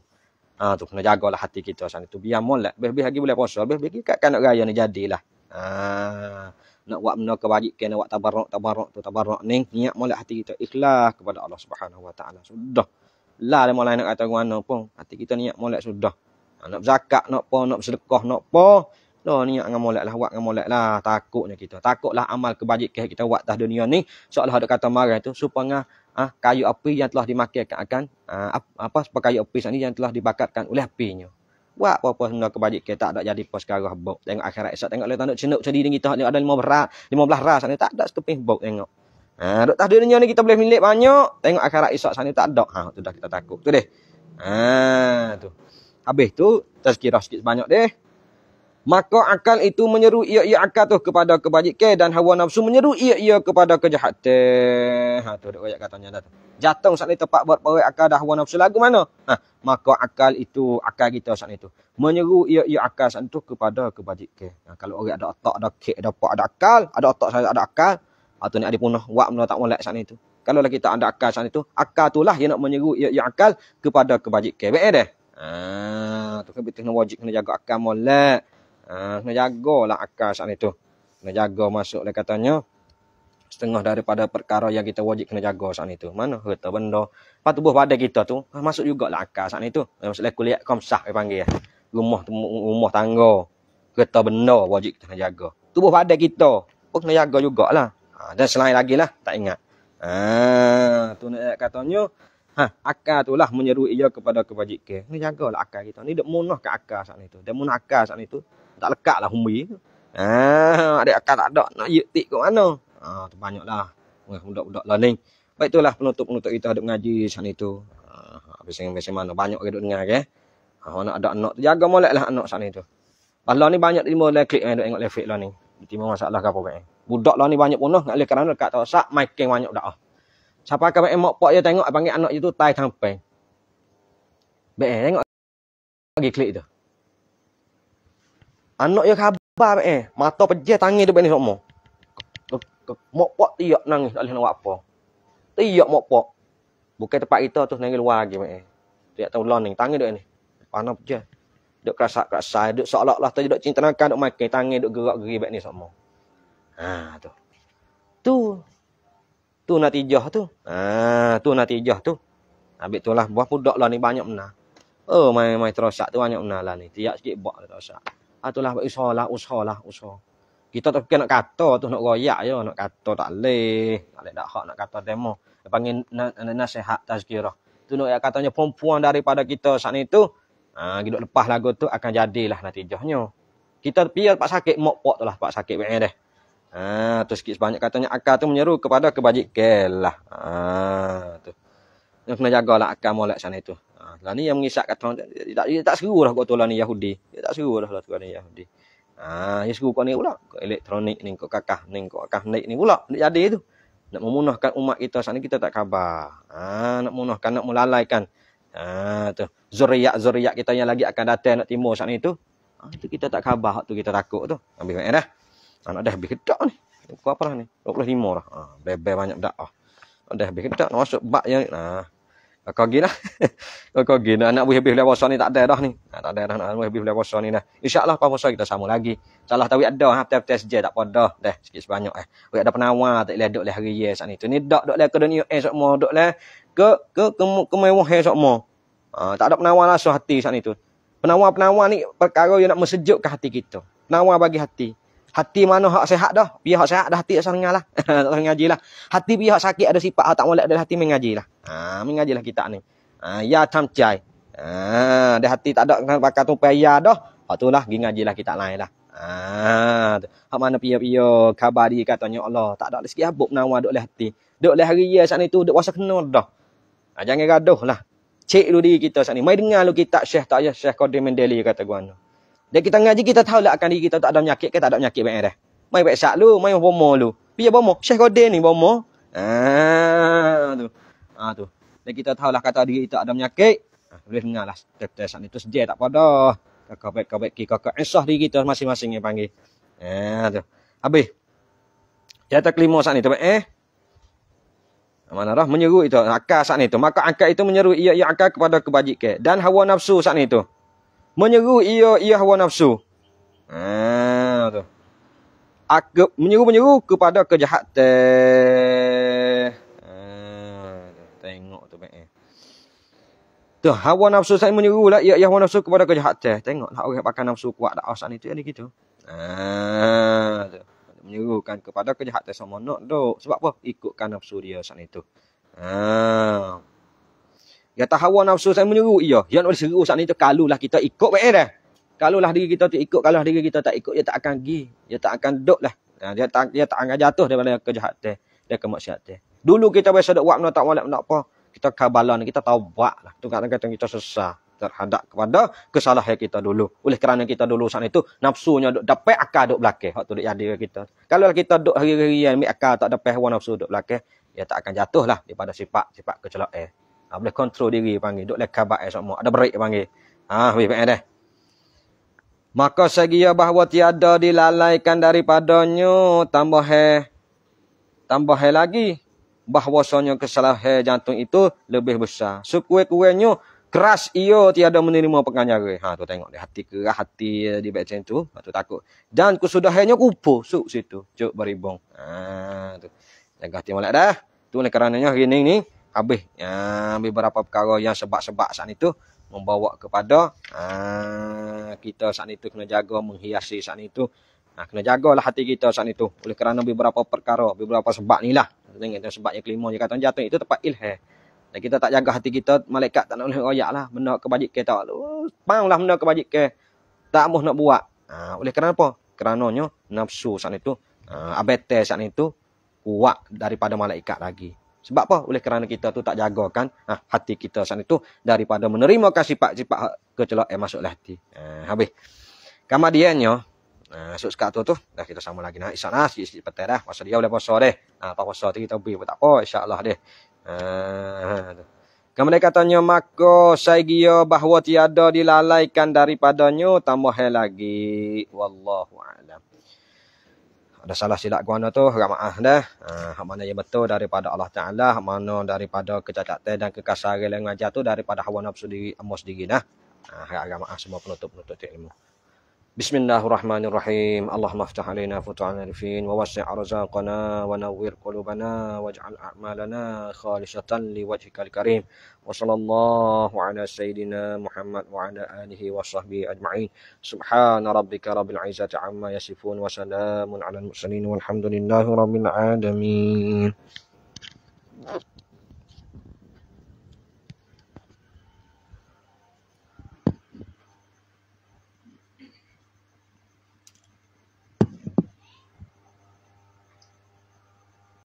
Speaker 2: Ha, tu kena jagalah hati kita sana itu. Biar molek. Lebih-lebih lagi boleh puasa. Lebih-lebih kat kanak raya ni jadilah. Ha, nak buat benda kebajikan, nak buat tabarok, tabarok tu, tabarok ni. Niat molek hati kita ikhlas kepada Allah Subhanahu Wa Taala Sudah. Lah dia mulai nak kata mana pun. Hati kita niat molek sudah. Ha, nak zakat, nak apa, nak sedekah, nak apa. Lo ni yang dengan molek lah. Wak dengan molek lah. Takutnya kita. Takutlah amal kebajikan kita buat dah dunia ni. Seolah ada kata marah tu. Supaya ah, kayu api yang telah dimakilkan akan. Ah, apa supaya kayu api ni yang telah dibakatkan oleh apinya. Buat apa-apa semua kebajikan. Tak ada jadi pos karah bok. Tengok akhirat esok. Tengok lah tanduk cenuk sendiri ni. Tengok ada lima berat. Lima belah ras. Ni. Tak ada sekeping bok tengok. Ha, ah, duk dunia ni kita boleh milik banyak. Tengok akhirat esok sana tak ada. Ha, tu dah kita takut. Tu deh. Ha, tu. Habis tu, terus kira sikit banyak deh maka akal itu menyeru ia-ia akal tu kepada kebajikan dan hawa nafsu menyeru ia-ia kepada kejahatan. Ha tu dak ayat katanya dah tu. Jatuh sat ni tepat buat perai akal dah hawa nafsu lagu mana? Ha maka akal itu akal kita sat ni tu. Menyeru ia-ia akal sat tu kepada kebajikan. Ha kalau orang ada otak ada kek ada apa ada akal, ada otak saya ada akal, atau ha, ni ada punah buat benda tak molek sat ni tu. Kalau kita ada akal sat ni tu, akal itulah yang nak menyeru ia-ia akal kepada kebajikan. Baik dah. Eh, ha tu kan betul wajib kena jaga akal molek. Ah, nak jaga lah akal saat itu. Nak jaga masuk dia katanya. Setengah daripada perkara yang kita wajib kena jaga saat itu. Mana harta benda. Lepas tubuh pada kita tu. Ah, masuk juga lah akal saat itu. Eh, Maksudnya kuliah komsah dia panggil. Rumah, rumah tangga. Harta benda wajib kita kena jaga. Tubuh pada kita. Pun kena jaga jugalah. Ha, dan selain lagi lah. Tak ingat. Ah, tu nak katanya. Ha, akal tu lah menyeru ia kepada kebajikan. Ni jagalah akal kita. Ni dia munah ke akal saat itu. Dia munah akal saat itu tak lekat lah humbi. Ah, adik akan tak ada nak yuk tik ke mana. Ah, tu banyak lah. Budak-budak lah ni. Baik itulah penutup-penutup kita ada mengaji saat itu. Ah, habis yang macam mana. Banyak kita dengar ke. Ah, nak ada anak tu. Jaga molek lah anak saat itu. Pahala ni banyak terima lah klik yang eh, tengok lefek lah ni. Terima masalah ke apa baik. Budak lah ni banyak pun lah. Nak lekat anak dekat tau. Sak, makin banyak dah. Siapa akan baik emak puak je tengok. Panggil anak itu tai sampai. Baik, eh, tengok. Bagi klik tu. Anak yang khabar eh. Mata pejah tangis tu benih semua. Mok pok tiak nangis tak boleh nak buat apa. Tiak mok pok. Bukan tempat kita tu nangis luar lagi mak eh. Tiak tahu lah ni. Tangis duk ni. Panah pejah. Duk kerasa-kerasa. Duk seolah lah. Tadi duk cinta nakal. Duk makan. Tangis duk gerak-geri bak ni semua. Ha tu. Tu. Tu natijah tu. Ha tu natijah tu. Habis tu lah. Buah pudak lah ni banyak mana. Oh, main-main terosak tu banyak mana lah ni. Tiap sikit buat lah terosak. Atulah usahalah, usahalah, usah. Kita tak kena kata tu nak royak ya, nak kata tak leh, tak leh dak hak nak kata demo. Dia panggil nasihat tazkirah. Tu nak katanya perempuan daripada kita saat itu, ha, kita lepas lagu tu akan jadilah natijahnya. Kita biar pak sakit, mok pok tu lah pak sakit. Ha, tu sikit sebanyak katanya akal tu menyeru kepada kebajikan lah. Ha, tu yang kena jaga lah akan molek sana itu. Ha, lah ni yang mengisak kata orang tak dia tak seru lah kau tolong ni Yahudi. Dia tak seru lah tuan Yahudi. Ha, dia seru kau ni pula. Kau elektronik ni kau kakah ni kau akan naik ni pula. Dia jadi tu. Nak memunahkan umat kita sana kita tak khabar. Ha, nak munahkan nak melalaikan. Ha, tu. Zuriat-zuriat kita yang lagi akan datang nak timur sana itu. Ha, itu kita tak khabar. Hak tu kita takut tu. Ambil ha, kan eh? ha, lah. ha, dah. Ha, nak dah habis kedok ni. Kau apa lah ni? 25 lah. Ha, Bebel banyak dah. Oh dah habis kedok. Nak masuk bak yang Ha. Kau gina. Kau gina lah. nak buih habis lewasa ni tak ada dah ni. Nah, tak ada dah nak buih habis lewasa ni nah. insya kau puasa kita sama lagi. Salah tahu ada ha tiap test je tak pada dah sikit sebanyak eh. Oi ada penawar tak leh dok leh hari ye sat ni. Tu ni dok dok leh ke dunia eh sok mo dok leh ke ke ke, ke mewah he sok Ha, tak ada penawar rasa lah hati sat ni tu. Penawar-penawar ni perkara yang nak mesejukkan hati kita. Penawar bagi hati. Hati mana hak sehat dah. Biar hak sehat dah hati tak sengah lah. tak sengah lah. Hati biar hak sakit ada sifat. Hak tak boleh ada hati mengaji lah. Ha, mengaji lah kita ni. Ha, ya cai. Ha, ada hati tak ada pakai tu ya dah. Hak tu lah. Gingaji lah kita lain lah.
Speaker 1: Ha,
Speaker 2: hak mana piya-piya khabar dia katanya Allah. Tak ada lagi sikit habuk nama duduk lah hati. Duduk lah hari ya saat ni tu. Duduk wasa kenal dah. Ha, jangan gaduh lah. Cik dulu diri kita saat ni. Mari dengar lu kita Syekh tak ya. Syekh Qadir Mendeli kata gua. Ha, dan kita ngaji kita tahu lah akan diri kita tak ada penyakit ke tak ada penyakit baik dah. Main baik sak lu, main bomo lu. Pijak bomo, Syekh Qadir ni bomo. Ah tu. Ah tu. Dan kita tahu lah kata diri kita ada penyakit. Ah, ha, boleh dengar lah. Tetes sak ni tu sedia tak pada. Kakak baik kakak ki kakak esah diri kita masing-masing yang panggil. Ah tu. Habis. Jata kelima sak ni tu baik eh. Mana dah menyeru itu akal sak ni tu. Maka akal itu menyeru ia ia akal kepada kebajikan dan hawa nafsu sak ni tu menyeru ia ia hawa nafsu. Ah tu. Aku menyeru-menyeru kepada kejahatan.
Speaker 1: Ah tengok tu baik.
Speaker 2: Tu hawa nafsu saya menyeru lah ia ia hawa nafsu kepada kejahatan. Tengok lah orang pakai nafsu kuat dak asan itu ni gitu.
Speaker 1: Ah
Speaker 2: tu. Menyerukan kepada kejahatan sama nak duk. Sebab apa? Ikutkan nafsu dia saat itu. Ah. Ya hawa nafsu saya menyuruh iya. Yang boleh seru saat ni tu kalulah kita ikut baik dah. Kalulah diri kita tu ikut, kalulah diri kita tak ikut, dia tak akan pergi. Dia tak akan duduk lah. Ha, dia tak, dia tak akan jatuh daripada kejahatan. Dia kemaksiatan. Dulu kita biasa duk buat benda tak malam nak apa. Kita kabalan, kita taubat lah. Tu kata, kata kita sesah terhadap kepada kesalahan kita dulu. Oleh kerana kita dulu saat itu, nafsunya duk dapat akal duk belakang. Waktu duk jadi kita. Kalau kita duk hari-hari yang ambil akal tak dapat hewan nafsu duk belakang, dia tak akan jatuh lah daripada sifat, sifat kecelakaan. Eh. Ha, boleh kontrol diri panggil. Duk lekat baik eh, semua. Ada berik panggil. Ha, habis panggil dah. Maka segiya bahawa tiada dilalaikan daripadanya. Tambah hai. Tambah hai lagi. Bahawasanya kesalahan jantung itu lebih besar. Sekuih-kuihnya keras ia tiada menerima penganjaran. Ha tu tengok hati keras hati di baik macam tu. Ha tu takut. Dan kesudahannya kupu suk situ. Cuk beribong. Ha tu. Jaga hati malak dah. Tu oleh kerananya hari ni ni habis ya, ah, beberapa perkara yang sebab-sebab saat itu membawa kepada ha, kita saat itu kena jaga menghiasi saat itu ha, ah, kena jagalah hati kita saat itu oleh kerana beberapa perkara beberapa sebab ni lah. sebab yang kelima dia kata jatuh itu tempat ilhe. dan kita tak jaga hati kita malaikat tak nak boleh royak lah benda kebajik kita tu oh, pang lah benda kebajik ke tak mahu nak buat ha, oleh kerana apa kerananya nafsu saat itu ha, abetes saat itu kuat daripada malaikat lagi sebab apa? Oleh kerana kita tu tak jagakan ha, hati kita saat itu daripada menerima kasih pak sifat kecelak yang eh, masuk dalam hati. Ha, habis. Kemudiannya, ha, Nah, so sekat tu tu, dah kita sama lagi nak isak nasi sikit petai dah. Masa dia boleh puasa deh. Ah, apa puasa tinggi tapi tak apa, insya-Allah deh. Ah, ha, tu. Kemudian katanya maka saya bahawa tiada dilalaikan daripadanya tambah lagi wallahu alam ada salah silap guana tu maaf dah ah, hak mana yang betul daripada Allah Taala hak mana daripada kecacatan dan kekasaran yang ngajar tu daripada hawa nafsu diri amos diri nah ha ramah semua penutup-penutup ilmu بسم الله الرحمن الرحيم اللهم افتح علينا فتوح العارفين ووسع رزاقنا ونور قلوبنا واجعل اعمالنا خالصه لوجهك الكريم وصلى الله على سيدنا محمد وعلى اله وصحبه اجمعين سبحان ربك رب العزه عما يصفون وسلام على
Speaker 1: المرسلين والحمد لله رب العالمين